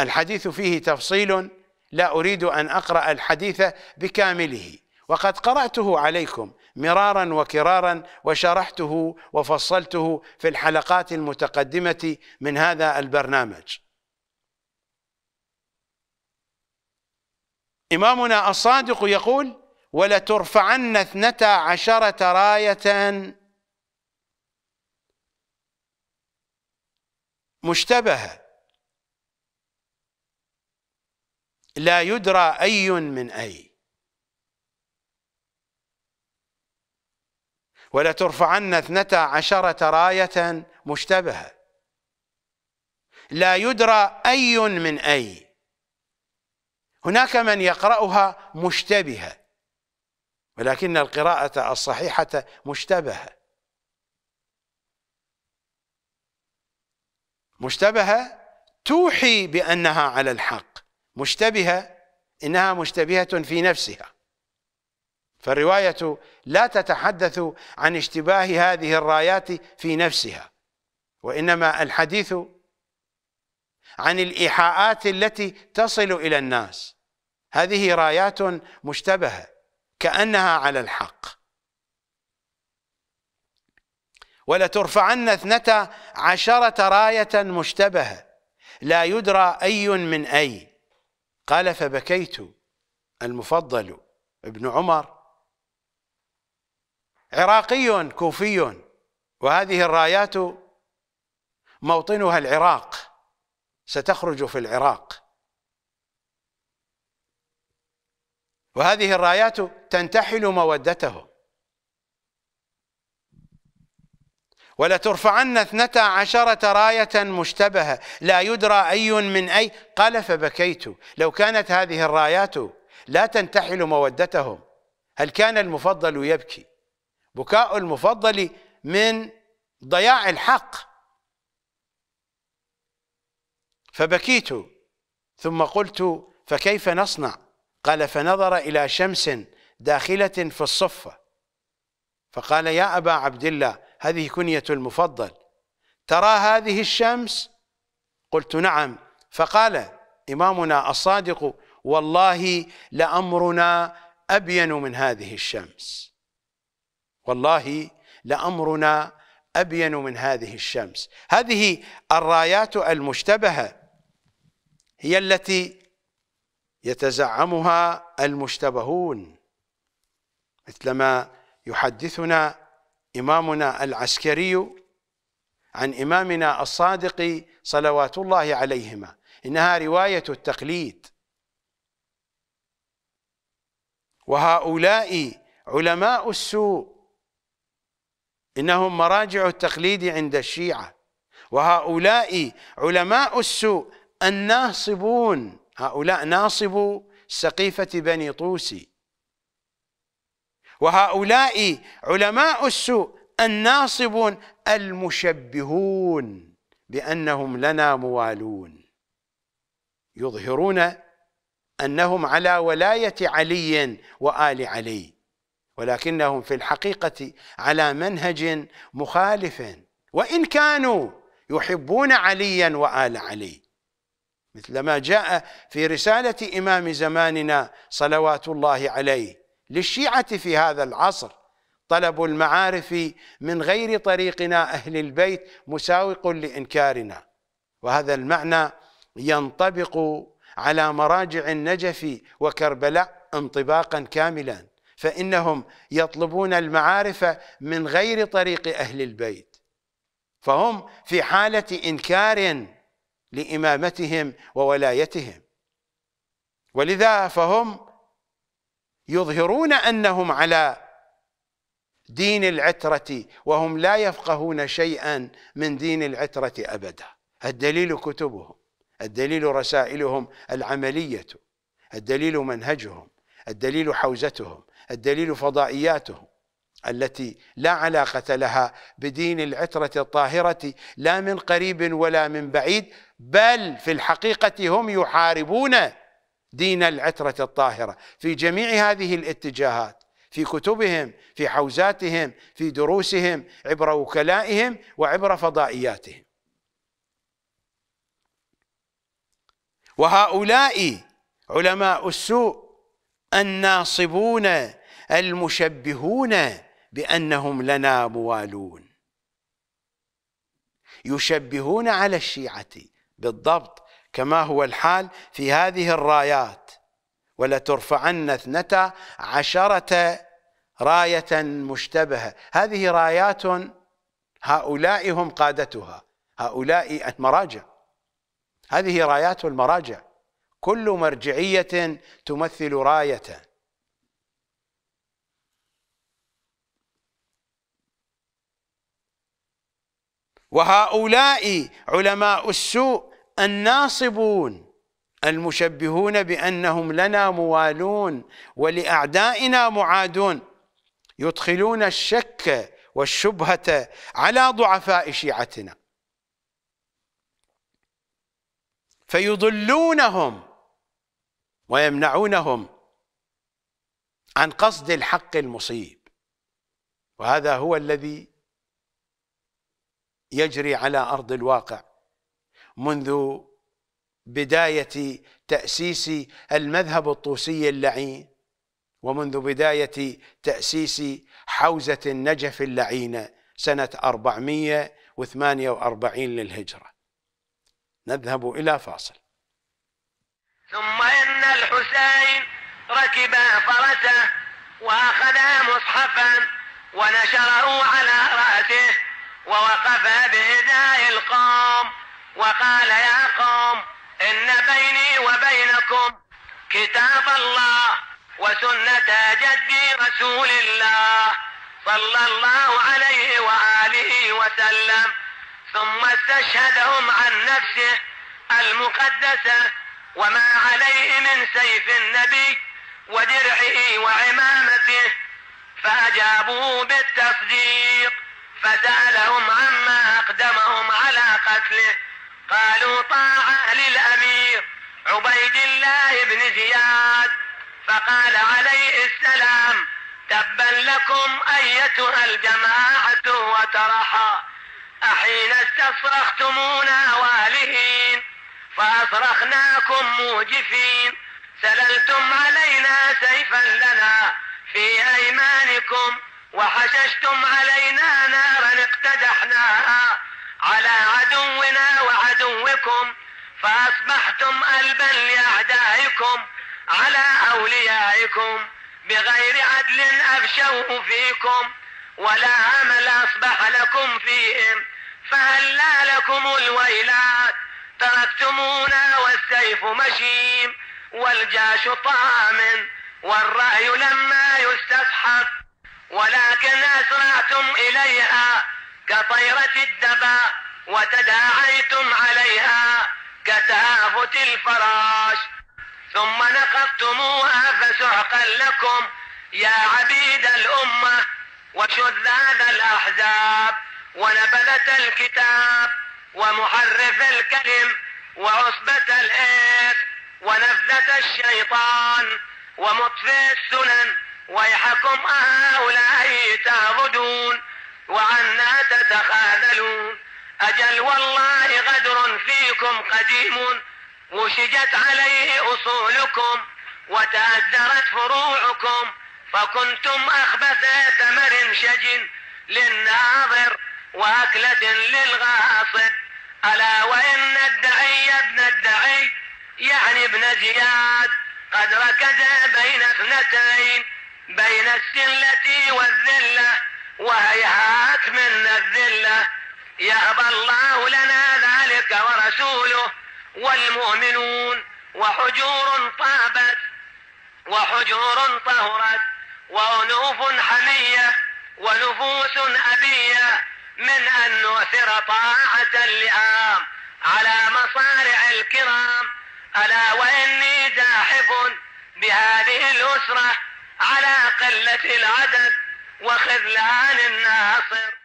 الحديث فيه تفصيل لا أريد أن أقرأ الحديث بكامله وقد قرأته عليكم مرارا وكرارا وشرحته وفصلته في الحلقات المتقدمة من هذا البرنامج إمامنا الصادق يقول ولترفعن اثنتا عشرة راية مشتبهة لا يدرى أي من أي ولترفعن اثنتا عشرة راية مشتبهة لا يدرى أي من أي هناك من يقرأها مشتبهة ولكن القراءة الصحيحة مشتبهة مشتبهة توحي بأنها على الحق مشتبهة إنها مشتبهة في نفسها فالرواية لا تتحدث عن اشتباه هذه الرايات في نفسها وإنما الحديث عن الإيحاءات التي تصل إلى الناس هذه رايات مشتبهة كأنها على الحق ولترفعن اثنتا عشرة راية مشتبهة لا يدرى أي من أي قال فبكيت المفضل ابن عمر عراقي كوفي وهذه الرايات موطنها العراق ستخرج في العراق وهذه الرايات تنتحل مودته ولترفعن اثنتا عشرة راية مشتبهة لا يدرى أي من أي قال فبكيت لو كانت هذه الرايات لا تنتحل مودتهم هل كان المفضل يبكي بكاء المفضل من ضياع الحق فبكيت ثم قلت فكيف نصنع قال فنظر إلى شمس داخلة في الصفة فقال يا أبا عبد الله هذه كنية المفضل ترى هذه الشمس قلت نعم فقال إمامنا الصادق والله لأمرنا أبين من هذه الشمس والله لأمرنا أبين من هذه الشمس هذه الرايات المشتبهة هي التي يتزعمها المشتبهون مثلما يحدثنا إمامنا العسكري عن إمامنا الصادق صلوات الله عليهما إنها رواية التقليد وهؤلاء علماء السوء إنهم مراجع التقليد عند الشيعة وهؤلاء علماء السوء الناصبون هؤلاء ناصبوا سقيفة بني طوسي وهؤلاء علماء السوء الناصبون المشبهون بأنهم لنا موالون يظهرون أنهم على ولاية علي وآل علي ولكنهم في الحقيقة على منهج مخالف وإن كانوا يحبون عليا وآل علي مثلما جاء في رسالة إمام زماننا صلوات الله عليه للشيعة في هذا العصر طلب المعارف من غير طريقنا أهل البيت مساوق لإنكارنا وهذا المعنى ينطبق على مراجع النجف وكربلاء انطباقا كاملا فإنهم يطلبون المعارف من غير طريق أهل البيت فهم في حالة إنكار لإمامتهم وولايتهم ولذا فهم يظهرون انهم على دين العترة وهم لا يفقهون شيئا من دين العترة ابدا الدليل كتبهم الدليل رسائلهم العملية الدليل منهجهم الدليل حوزتهم الدليل فضائياتهم التي لا علاقة لها بدين العترة الطاهرة لا من قريب ولا من بعيد بل في الحقيقة هم يحاربون دين العترة الطاهرة في جميع هذه الاتجاهات في كتبهم في حوزاتهم في دروسهم عبر وكلائهم وعبر فضائياتهم وهؤلاء علماء السوء الناصبون المشبهون بأنهم لنا موالون يشبهون على الشيعة بالضبط كما هو الحال في هذه الرايات ولترفعن اثنتا عشرة راية مشتبهة هذه رايات هؤلاء هم قادتها هؤلاء المراجع هذه رايات المراجع كل مرجعية تمثل راية وهؤلاء علماء السوء الناصبون المشبهون بأنهم لنا موالون ولأعدائنا معادون يدخلون الشك والشبهة على ضعفاء شيعتنا فيضلونهم ويمنعونهم عن قصد الحق المصيب وهذا هو الذي يجري على أرض الواقع منذ بداية تأسيس المذهب الطوسي اللعين ومنذ بداية تأسيس حوزة النجف اللعينة سنة 448 للهجرة نذهب إلى فاصل ثم إن الحسين ركب فرسه وأخذ مصحفا ونشره على رأسه ووقف بإذاء القوم وقال يا قوم إن بيني وبينكم كتاب الله وسنة جدي رسول الله صلى الله عليه وآله وسلم ثم استشهدهم عن نفسه المقدسة وما عليه من سيف النبي ودرعه وعمامته فأجابوه بالتصديق فسألهم عما أقدمهم على قتله قالوا طاعة للأمير عبيد الله بن زياد فقال عليه السلام تبا لكم أيتها الجماعة وترحى أحين استصرختمونا والهين فأصرخناكم موجفين سللتم علينا سيفا لنا في أيمانكم وحششتم علينا نارا اقتدحناها على عدونا وعدوكم فأصبحتم ألبا لأعدائكم على أوليائكم بغير عدل أفشوه فيكم ولا عمل أصبح لكم فيهم فهلا لكم الويلات تركتمونا والسيف مشيم والجاش طامن والرأي لما يستصحب ولكن أسرعتم إليها كطيرة الدبا وتداعيتم عليها كتهافت الفراش ثم نقضتموها فسحقا لكم يا عبيد الأمة وشذاذ الأحزاب ونبذة الكتاب ومحرف الكلم وعصبة الإثم ونفذة الشيطان ومطفئ السنن ويحكم هؤلاء تعبدون وعنا تتخاذلون أجل والله غدر فيكم قديم وشجت عليه أصولكم وتأذرت فروعكم فكنتم أخبث ثمر شجن للناظر وأكلة للغاصب ألا وإن الدعي ابن الدعي يعني ابن زياد قد ركز بين اثنتين بين السلة والذلة وهيهات منا الذلة يأبى الله لنا ذلك ورسوله والمؤمنون وحجور طابت وحجور طهرت وأنوف حمية ونفوس أبية من أن نؤثر طاعة لآم على مصارع الكرام ألا وإني جاحف بهذه الأسرة على قلة العدد وخذلان الناصر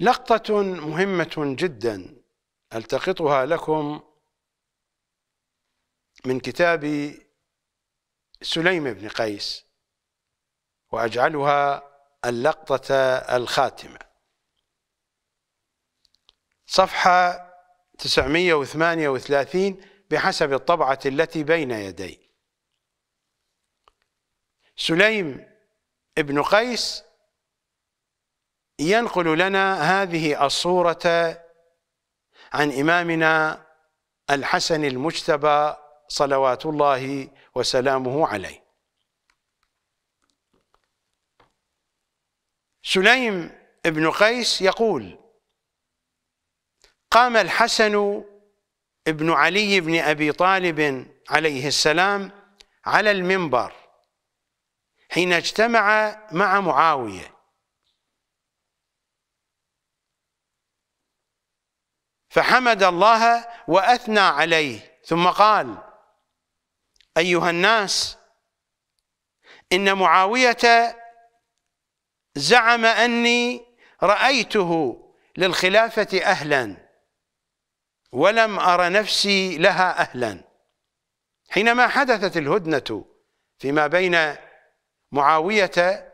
لقطة مهمة جدا التقطها لكم من كتاب سليم بن قيس واجعلها اللقطة الخاتمة صفحة 938 بحسب الطبعة التي بين يدي سليم ابن قيس ينقل لنا هذه الصورة عن إمامنا الحسن المجتبى صلوات الله وسلامه عليه سليم ابن قيس يقول قام الحسن بن علي بن أبي طالب عليه السلام على المنبر حين اجتمع مع معاوية فحمد الله وأثنى عليه ثم قال أيها الناس إن معاوية زعم أني رأيته للخلافة أهلاً ولم أر نفسي لها أهلا حينما حدثت الهدنة فيما بين معاوية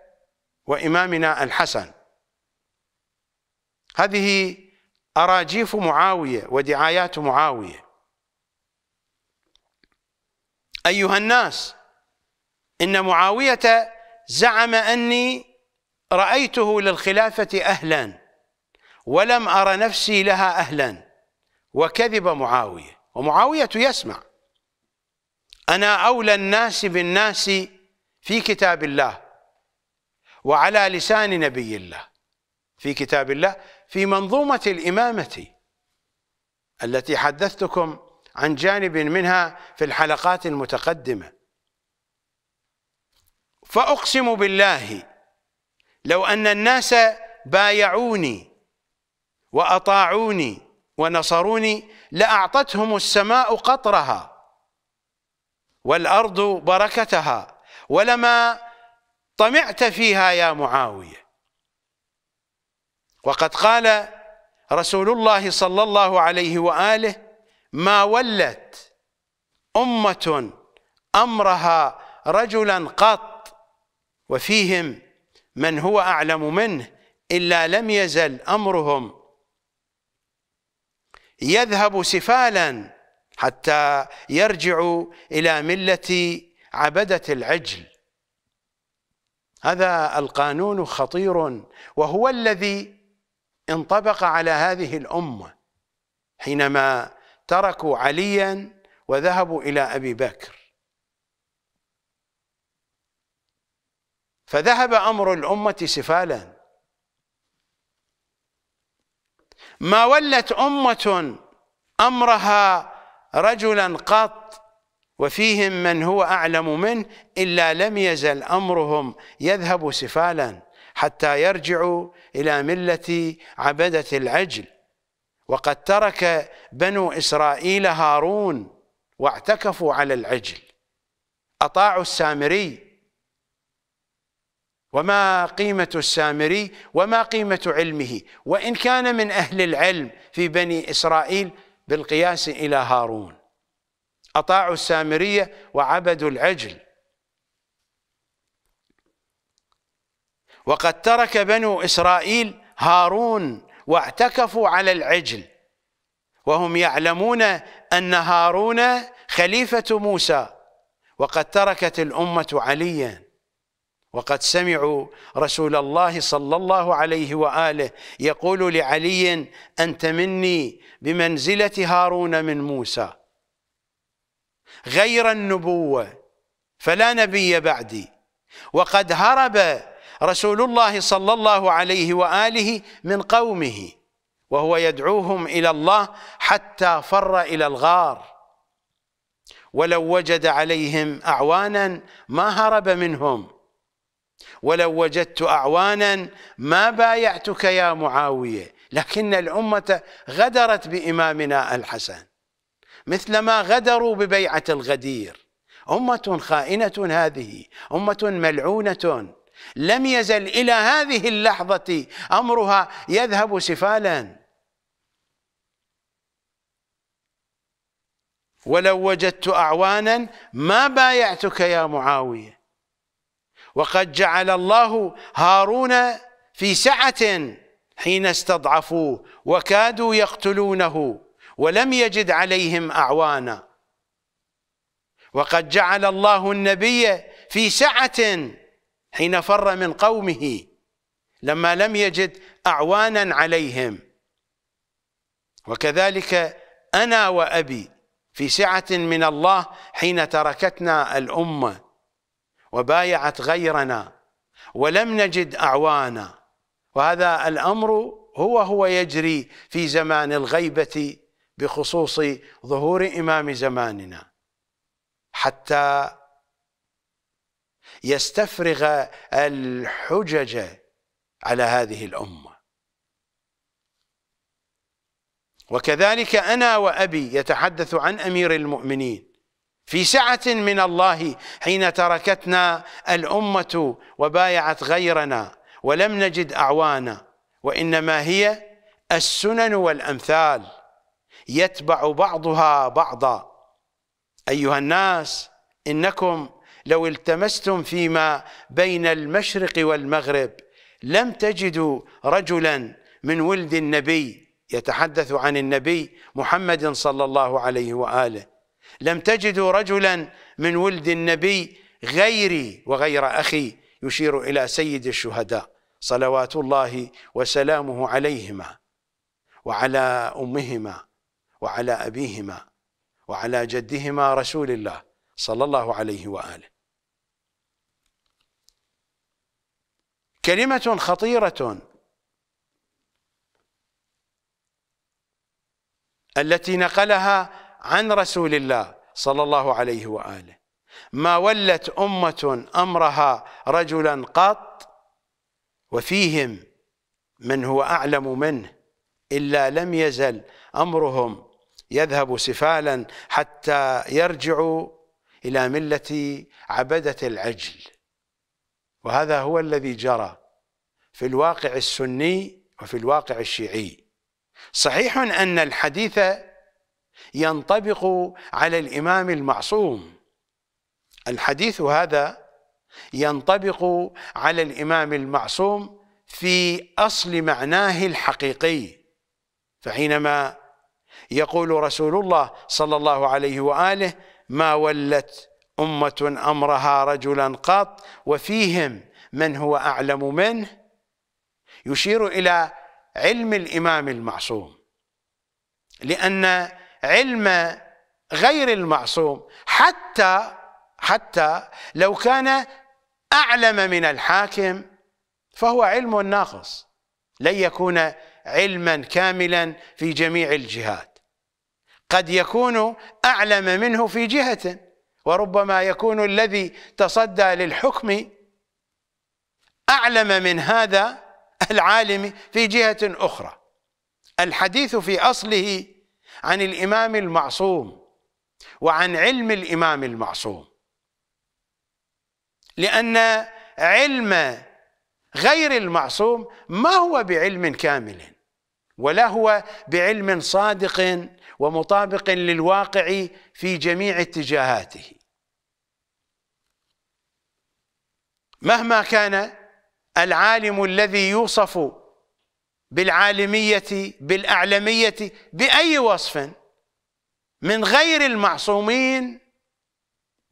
وإمامنا الحسن هذه أراجيف معاوية ودعايات معاوية أيها الناس إن معاوية زعم أني رأيته للخلافة أهلا ولم أر نفسي لها أهلا وكذب معاوية ومعاوية يسمع أنا أولى الناس بالناس في كتاب الله وعلى لسان نبي الله في كتاب الله في منظومة الإمامة التي حدثتكم عن جانب منها في الحلقات المتقدمة فأقسم بالله لو أن الناس بايعوني وأطاعوني ونصروني لأعطتهم السماء قطرها والأرض بركتها ولما طمعت فيها يا معاوية وقد قال رسول الله صلى الله عليه وآله ما ولت أمة أمرها رجلا قط وفيهم من هو أعلم منه إلا لم يزل أمرهم يذهب سفالا حتى يرجع إلى ملة عبدة العجل هذا القانون خطير وهو الذي انطبق على هذه الأمة حينما تركوا عليا وذهبوا إلى أبي بكر فذهب أمر الأمة سفالاً ما ولت أمة أمرها رجلا قط وفيهم من هو أعلم منه إلا لم يزل أمرهم يذهب سفالا حتى يرجعوا إلى ملة عبدة العجل وقد ترك بنو إسرائيل هارون واعتكفوا على العجل أطاعوا السامري وما قيمة السامري وما قيمة علمه وإن كان من أهل العلم في بني إسرائيل بالقياس إلى هارون أطاعوا السامرية وعبدوا العجل وقد ترك بنو إسرائيل هارون واعتكفوا على العجل وهم يعلمون أن هارون خليفة موسى وقد تركت الأمة عليا وقد سمعوا رسول الله صلى الله عليه واله يقول لعلي انت مني بمنزله هارون من موسى غير النبوه فلا نبي بعدي وقد هرب رسول الله صلى الله عليه واله من قومه وهو يدعوهم الى الله حتى فر الى الغار ولو وجد عليهم اعوانا ما هرب منهم ولو وجدت أعوانا ما بايعتك يا معاوية لكن الأمة غدرت بإمامنا الحسن مثلما غدروا ببيعة الغدير أمة خائنة هذه أمة ملعونة لم يزل إلى هذه اللحظة أمرها يذهب سفالا ولو وجدت أعوانا ما بايعتك يا معاوية وقد جعل الله هارون في سعة حين استضعفوه وكادوا يقتلونه ولم يجد عليهم أعوانا وقد جعل الله النبي في سعة حين فر من قومه لما لم يجد أعوانا عليهم وكذلك أنا وأبي في سعة من الله حين تركتنا الأمة وبايعت غيرنا ولم نجد أعوانا وهذا الأمر هو هو يجري في زمان الغيبة بخصوص ظهور إمام زماننا حتى يستفرغ الحجج على هذه الأمة وكذلك أنا وأبي يتحدث عن أمير المؤمنين في سعة من الله حين تركتنا الأمة وبايعت غيرنا ولم نجد أعوانا وإنما هي السنن والأمثال يتبع بعضها بعضا أيها الناس إنكم لو التمستم فيما بين المشرق والمغرب لم تجدوا رجلا من ولد النبي يتحدث عن النبي محمد صلى الله عليه وآله لم تجدوا رجلا من ولد النبي غيري وغير أخي يشير إلى سيد الشهداء صلوات الله وسلامه عليهما وعلى أمهما وعلى أبيهما وعلى جدهما رسول الله صلى الله عليه وآله كلمة خطيرة التي نقلها عن رسول الله صلى الله عليه وآله ما ولت أمة أمرها رجلا قط وفيهم من هو أعلم منه إلا لم يزل أمرهم يذهب سفالا حتى يرجعوا إلى ملة عبدة العجل وهذا هو الذي جرى في الواقع السني وفي الواقع الشيعي صحيح أن الحديث ينطبق على الإمام المعصوم الحديث هذا ينطبق على الإمام المعصوم في أصل معناه الحقيقي فحينما يقول رسول الله صلى الله عليه وآله ما ولت أمة أمرها رجلا قط وفيهم من هو أعلم منه يشير إلى علم الإمام المعصوم لأن علم غير المعصوم حتى حتى لو كان أعلم من الحاكم فهو علم ناقص لن يكون علما كاملا في جميع الجهات قد يكون أعلم منه في جهة وربما يكون الذي تصدى للحكم أعلم من هذا العالم في جهة أخرى الحديث في أصله عن الإمام المعصوم وعن علم الإمام المعصوم لأن علم غير المعصوم ما هو بعلم كامل ولا هو بعلم صادق ومطابق للواقع في جميع اتجاهاته مهما كان العالم الذي يوصف بالعالمية بالأعلمية بأي وصف من غير المعصومين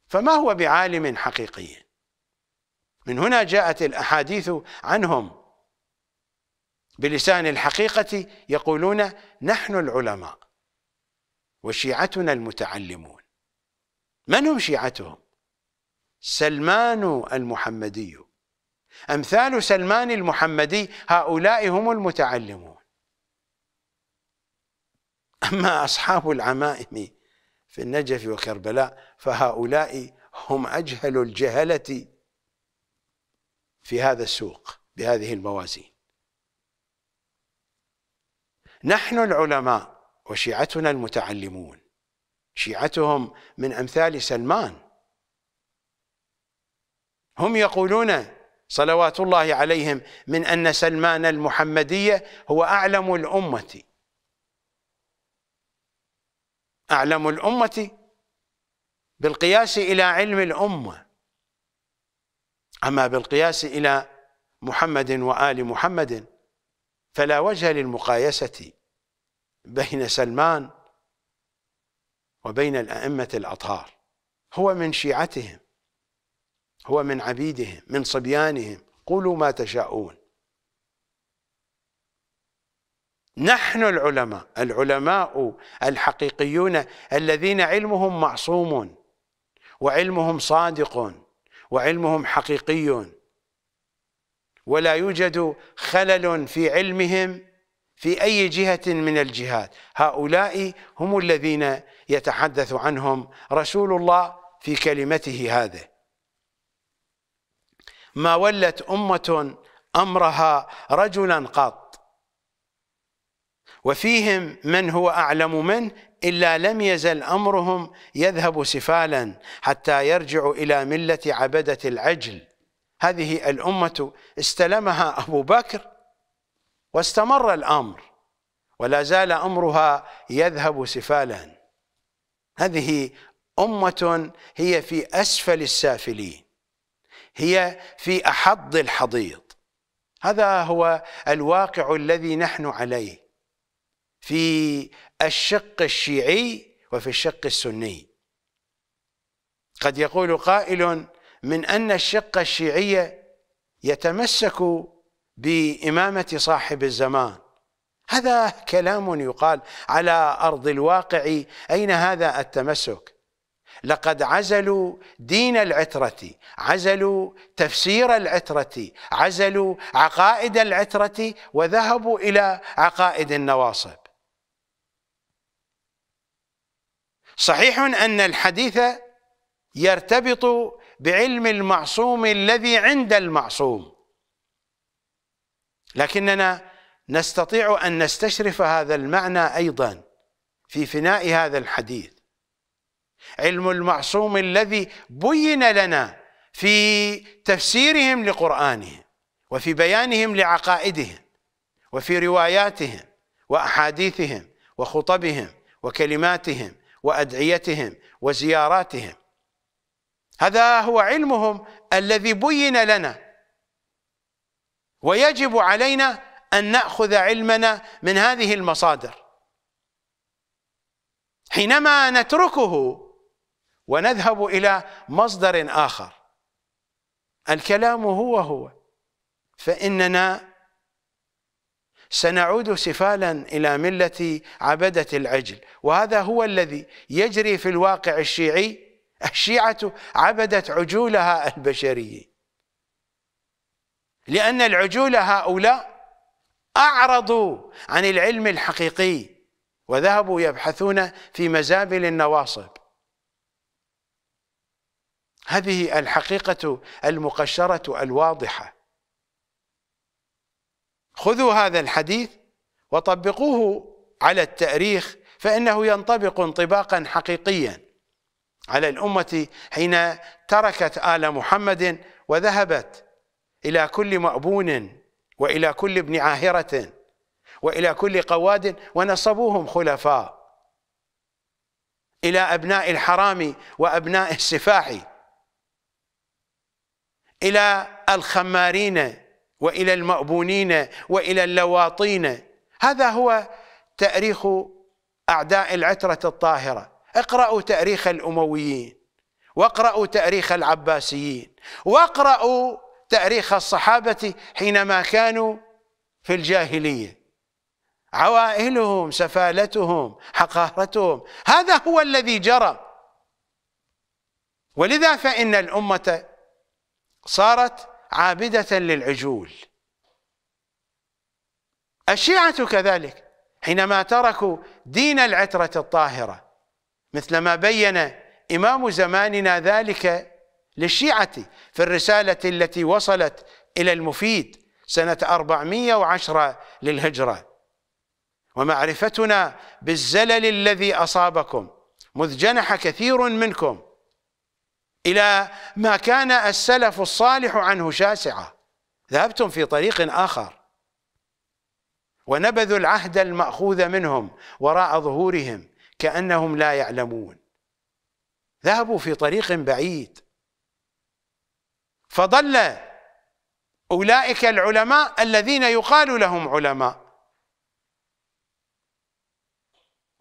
فما هو بعالم حقيقي من هنا جاءت الأحاديث عنهم بلسان الحقيقة يقولون نحن العلماء وشيعتنا المتعلمون من هم شيعتهم سلمان المحمدي أمثال سلمان المحمدي هؤلاء هم المتعلمون أما أصحاب العمائم في النجف وكربلاء فهؤلاء هم أجهل الجهلة في هذا السوق بهذه الموازين نحن العلماء وشيعتنا المتعلمون شيعتهم من أمثال سلمان هم يقولون صلوات الله عليهم من أن سلمان المحمدية هو أعلم الأمة أعلم الأمة بالقياس إلى علم الأمة أما بالقياس إلى محمد وآل محمد فلا وجه للمقايسة بين سلمان وبين الأئمة الأطهار هو من شيعتهم هو من عبيدهم من صبيانهم قولوا ما تشاءون نحن العلماء العلماء الحقيقيون الذين علمهم معصوم وعلمهم صادق وعلمهم حقيقي ولا يوجد خلل في علمهم في أي جهة من الجهات هؤلاء هم الذين يتحدث عنهم رسول الله في كلمته هذه ما ولت أمة أمرها رجلا قط وفيهم من هو أعلم منه إلا لم يزل أمرهم يذهب سفالا حتى يرجع إلى ملة عبدة العجل هذه الأمة استلمها أبو بكر واستمر الأمر ولا زال أمرها يذهب سفالا هذه أمة هي في أسفل السافلين هي في أحض الحضيض هذا هو الواقع الذي نحن عليه في الشق الشيعي وفي الشق السني قد يقول قائل من أن الشق الشيعي يتمسك بإمامة صاحب الزمان هذا كلام يقال على أرض الواقع أين هذا التمسك لقد عزلوا دين العترة عزلوا تفسير العترة عزلوا عقائد العترة وذهبوا إلى عقائد النواصب صحيح أن الحديث يرتبط بعلم المعصوم الذي عند المعصوم لكننا نستطيع أن نستشرف هذا المعنى أيضا في فناء هذا الحديث علم المعصوم الذي بين لنا في تفسيرهم لقرآنهم وفي بيانهم لعقائدهم وفي رواياتهم وأحاديثهم وخطبهم وكلماتهم وأدعيتهم وزياراتهم هذا هو علمهم الذي بين لنا ويجب علينا أن نأخذ علمنا من هذه المصادر حينما نتركه ونذهب إلى مصدر آخر الكلام هو هو فإننا سنعود سفالا إلى ملة عبدة العجل وهذا هو الذي يجري في الواقع الشيعي الشيعة عبدت عجولها البشرية لأن العجول هؤلاء أعرضوا عن العلم الحقيقي وذهبوا يبحثون في مزابل النواصب هذه الحقيقة المقشرة الواضحة خذوا هذا الحديث وطبقوه على التأريخ فإنه ينطبق انطباقا حقيقيا على الأمة حين تركت آل محمد وذهبت إلى كل مأبون وإلى كل ابن عاهرة وإلى كل قواد ونصبوهم خلفاء إلى أبناء الحرام وأبناء السفاح إلى الخمارين وإلى المأبونين وإلى اللواطين هذا هو تأريخ أعداء العترة الطاهرة اقرأوا تأريخ الأمويين واقرأوا تأريخ العباسيين واقرأوا تأريخ الصحابة حينما كانوا في الجاهلية عوائلهم سفالتهم حقارتهم هذا هو الذي جرى ولذا فإن الأمة صارت عابدة للعجول الشيعة كذلك حينما تركوا دين العترة الطاهرة مثلما بين إمام زماننا ذلك للشيعة في الرسالة التي وصلت إلى المفيد سنة 410 للهجرة ومعرفتنا بالزلل الذي أصابكم مذ جنح كثير منكم إلى ما كان السلف الصالح عنه شاسعة ذهبتم في طريق آخر ونبذوا العهد المأخوذ منهم وراء ظهورهم كأنهم لا يعلمون ذهبوا في طريق بعيد فضل أولئك العلماء الذين يقال لهم علماء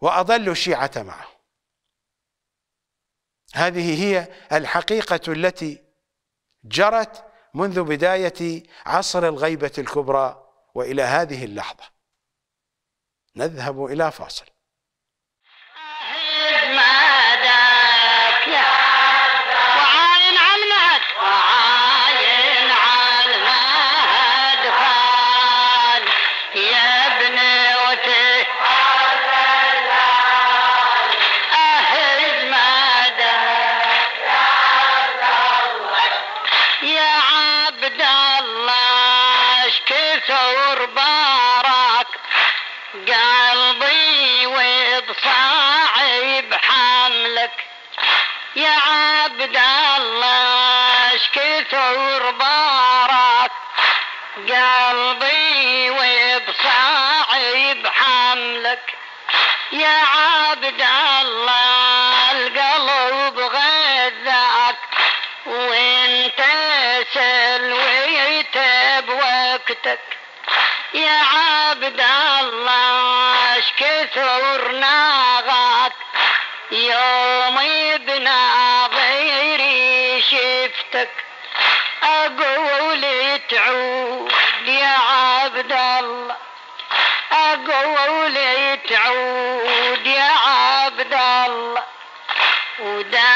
وأضلوا الشيعة معهم هذه هي الحقيقة التي جرت منذ بداية عصر الغيبة الكبرى وإلى هذه اللحظة نذهب إلى فاصل يا عبد الله شكثر وربارك قلبي وبصاعب حملك يا عبد الله القلب غذاك وانت سلويت بوقتك يا عبد الله شكثر ناغاك يوم يبنى غيري شفتك أقول تعود يا عبد الله أقول تعود يا عبد الله ودا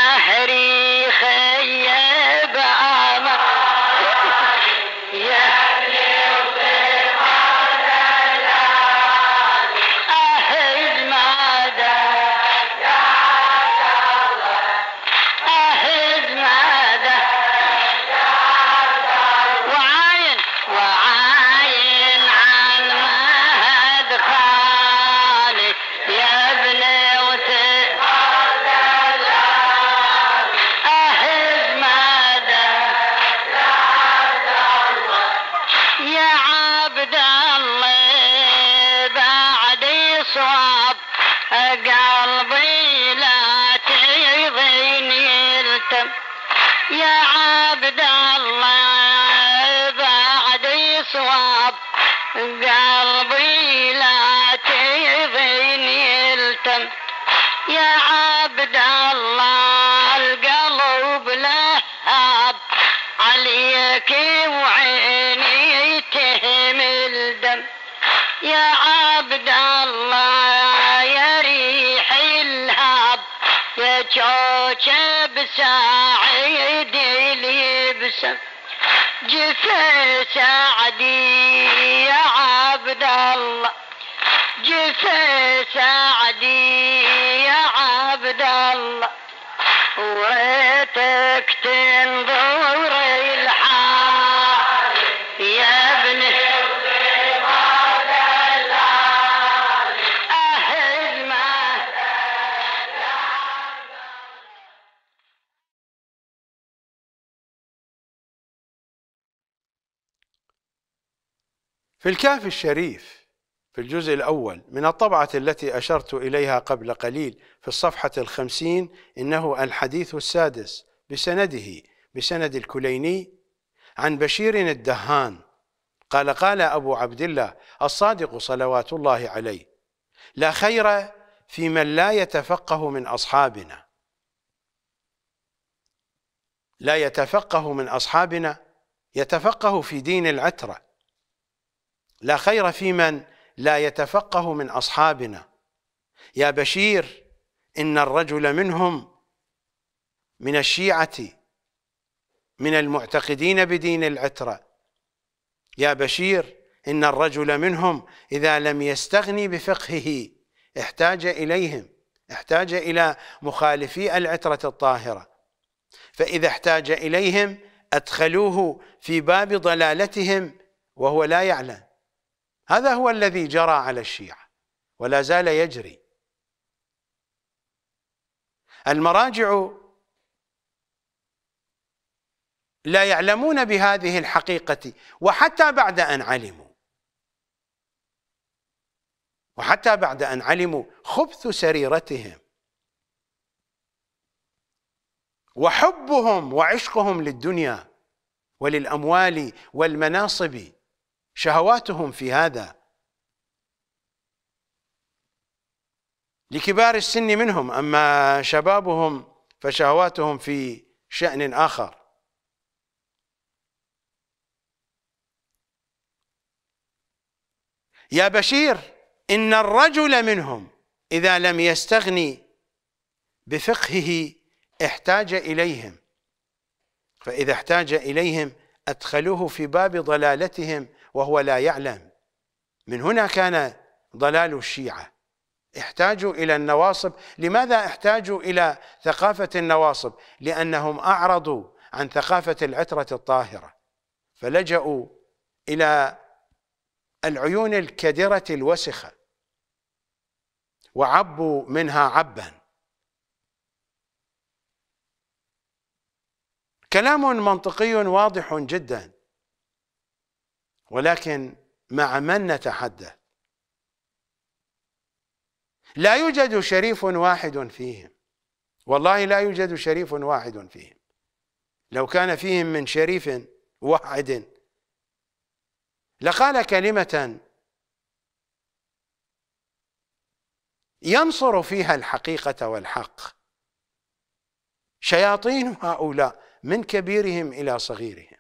يا عبد الله بعدي صعب قلبي لا تعيضني التم يا عبد الله القلب لهاب عليك وعليك وجب سعيد لبسه جفا سعدي يا عبد الله جفا سعدي يا عبد الله الكهف الشريف في الجزء الأول من الطبعة التي أشرت إليها قبل قليل في الصفحة الخمسين إنه الحديث السادس بسنده بسند الكليني عن بشير الدهان قال قال أبو عبد الله الصادق صلوات الله عليه لا خير في من لا يتفقه من أصحابنا لا يتفقه من أصحابنا يتفقه في دين العترة لا خير في من لا يتفقه من أصحابنا يا بشير إن الرجل منهم من الشيعة من المعتقدين بدين العترة يا بشير إن الرجل منهم إذا لم يستغني بفقهه احتاج إليهم احتاج إلى مخالفي العترة الطاهرة فإذا احتاج إليهم أدخلوه في باب ضلالتهم وهو لا يعلم هذا هو الذي جرى على الشيعة ولا زال يجري المراجع لا يعلمون بهذه الحقيقة وحتى بعد أن علموا وحتى بعد أن علموا خبث سريرتهم وحبهم وعشقهم للدنيا وللأموال والمناصب شهواتهم في هذا لكبار السن منهم أما شبابهم فشهواتهم في شأن آخر يا بشير إن الرجل منهم إذا لم يستغني بفقهه احتاج إليهم فإذا احتاج إليهم أدخلوه في باب ضلالتهم وهو لا يعلم من هنا كان ضلال الشيعة احتاجوا إلى النواصب لماذا احتاجوا إلى ثقافة النواصب لأنهم أعرضوا عن ثقافة العترة الطاهرة فلجأوا إلى العيون الكدرة الوسخة وعبوا منها عبا كلام منطقي واضح جدا ولكن مع من نتحدث لا يوجد شريف واحد فيهم والله لا يوجد شريف واحد فيهم لو كان فيهم من شريف واحد لقال كلمة ينصر فيها الحقيقة والحق شياطين هؤلاء من كبيرهم إلى صغيرهم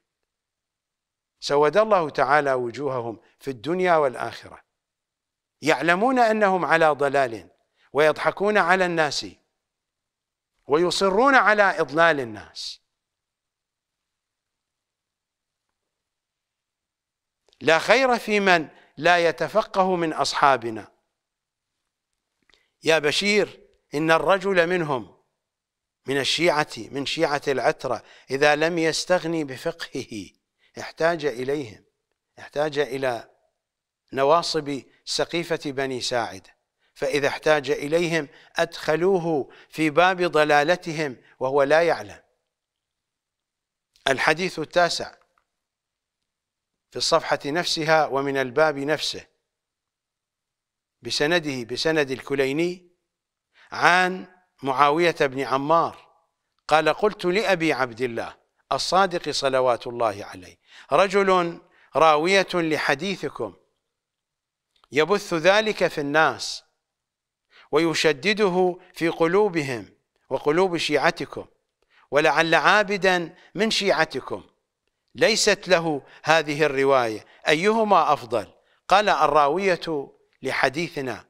سود الله تعالى وجوههم في الدنيا والآخرة يعلمون أنهم على ضلال ويضحكون على الناس ويصرون على إضلال الناس لا خير في من لا يتفقه من أصحابنا يا بشير إن الرجل منهم من الشيعة من شيعة العترة إذا لم يستغني بفقهه احتاج إليهم احتاج إلى نواصب سقيفة بني ساعد فإذا احتاج إليهم أدخلوه في باب ضلالتهم وهو لا يعلم الحديث التاسع في الصفحة نفسها ومن الباب نفسه بسنده بسند الكليني عن معاوية بن عمار قال قلت لأبي عبد الله الصادق صلوات الله عليه رجل راوية لحديثكم يبث ذلك في الناس ويشدده في قلوبهم وقلوب شيعتكم ولعل عابدا من شيعتكم ليست له هذه الرواية أيهما أفضل قال الراوية لحديثنا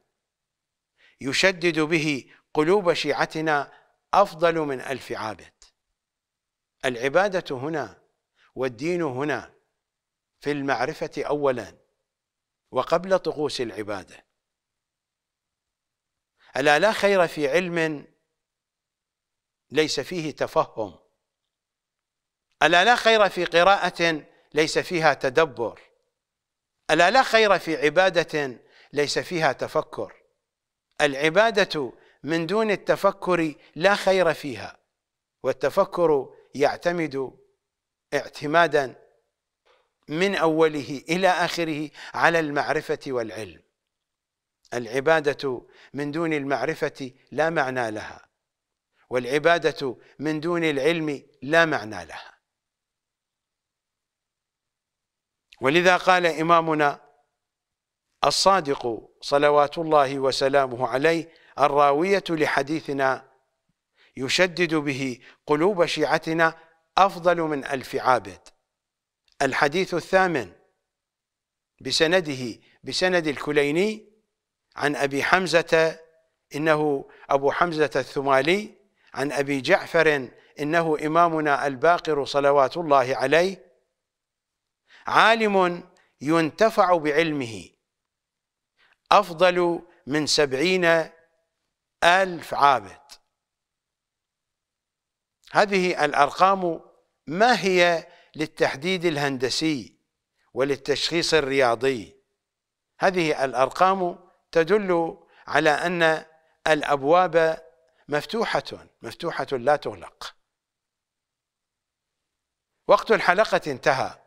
يشدد به قلوب شيعتنا أفضل من ألف عابد العبادة هنا والدين هنا في المعرفة أولا وقبل طقوس العبادة ألا لا خير في علم ليس فيه تفهم ألا لا خير في قراءة ليس فيها تدبر ألا لا خير في عبادة ليس فيها تفكر العبادة من دون التفكر لا خير فيها والتفكر يعتمد اعتمادا من اوله الى اخره على المعرفه والعلم العباده من دون المعرفه لا معنى لها والعباده من دون العلم لا معنى لها ولذا قال إمامنا الصادق صلوات الله وسلامه عليه الراوية لحديثنا يشدد به قلوب شيعتنا أفضل من ألف عابد الحديث الثامن بسنده بسند الكليني عن أبي حمزة إنه أبو حمزة الثمالي عن أبي جعفر إنه إمامنا الباقر صلوات الله عليه عالم ينتفع بعلمه أفضل من سبعين ألف عابد هذه الأرقام ما هي للتحديد الهندسي وللتشخيص الرياضي هذه الأرقام تدل على أن الأبواب مفتوحة مفتوحة لا تغلق وقت الحلقة انتهى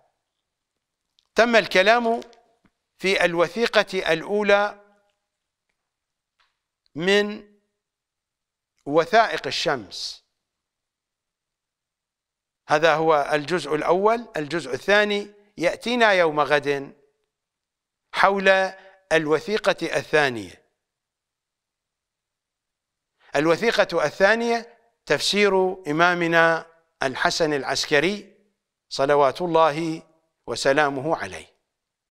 تم الكلام في الوثيقة الأولى من وثائق الشمس هذا هو الجزء الأول الجزء الثاني يأتينا يوم غد حول الوثيقة الثانية الوثيقة الثانية تفسير إمامنا الحسن العسكري صلوات الله وسلامه عليه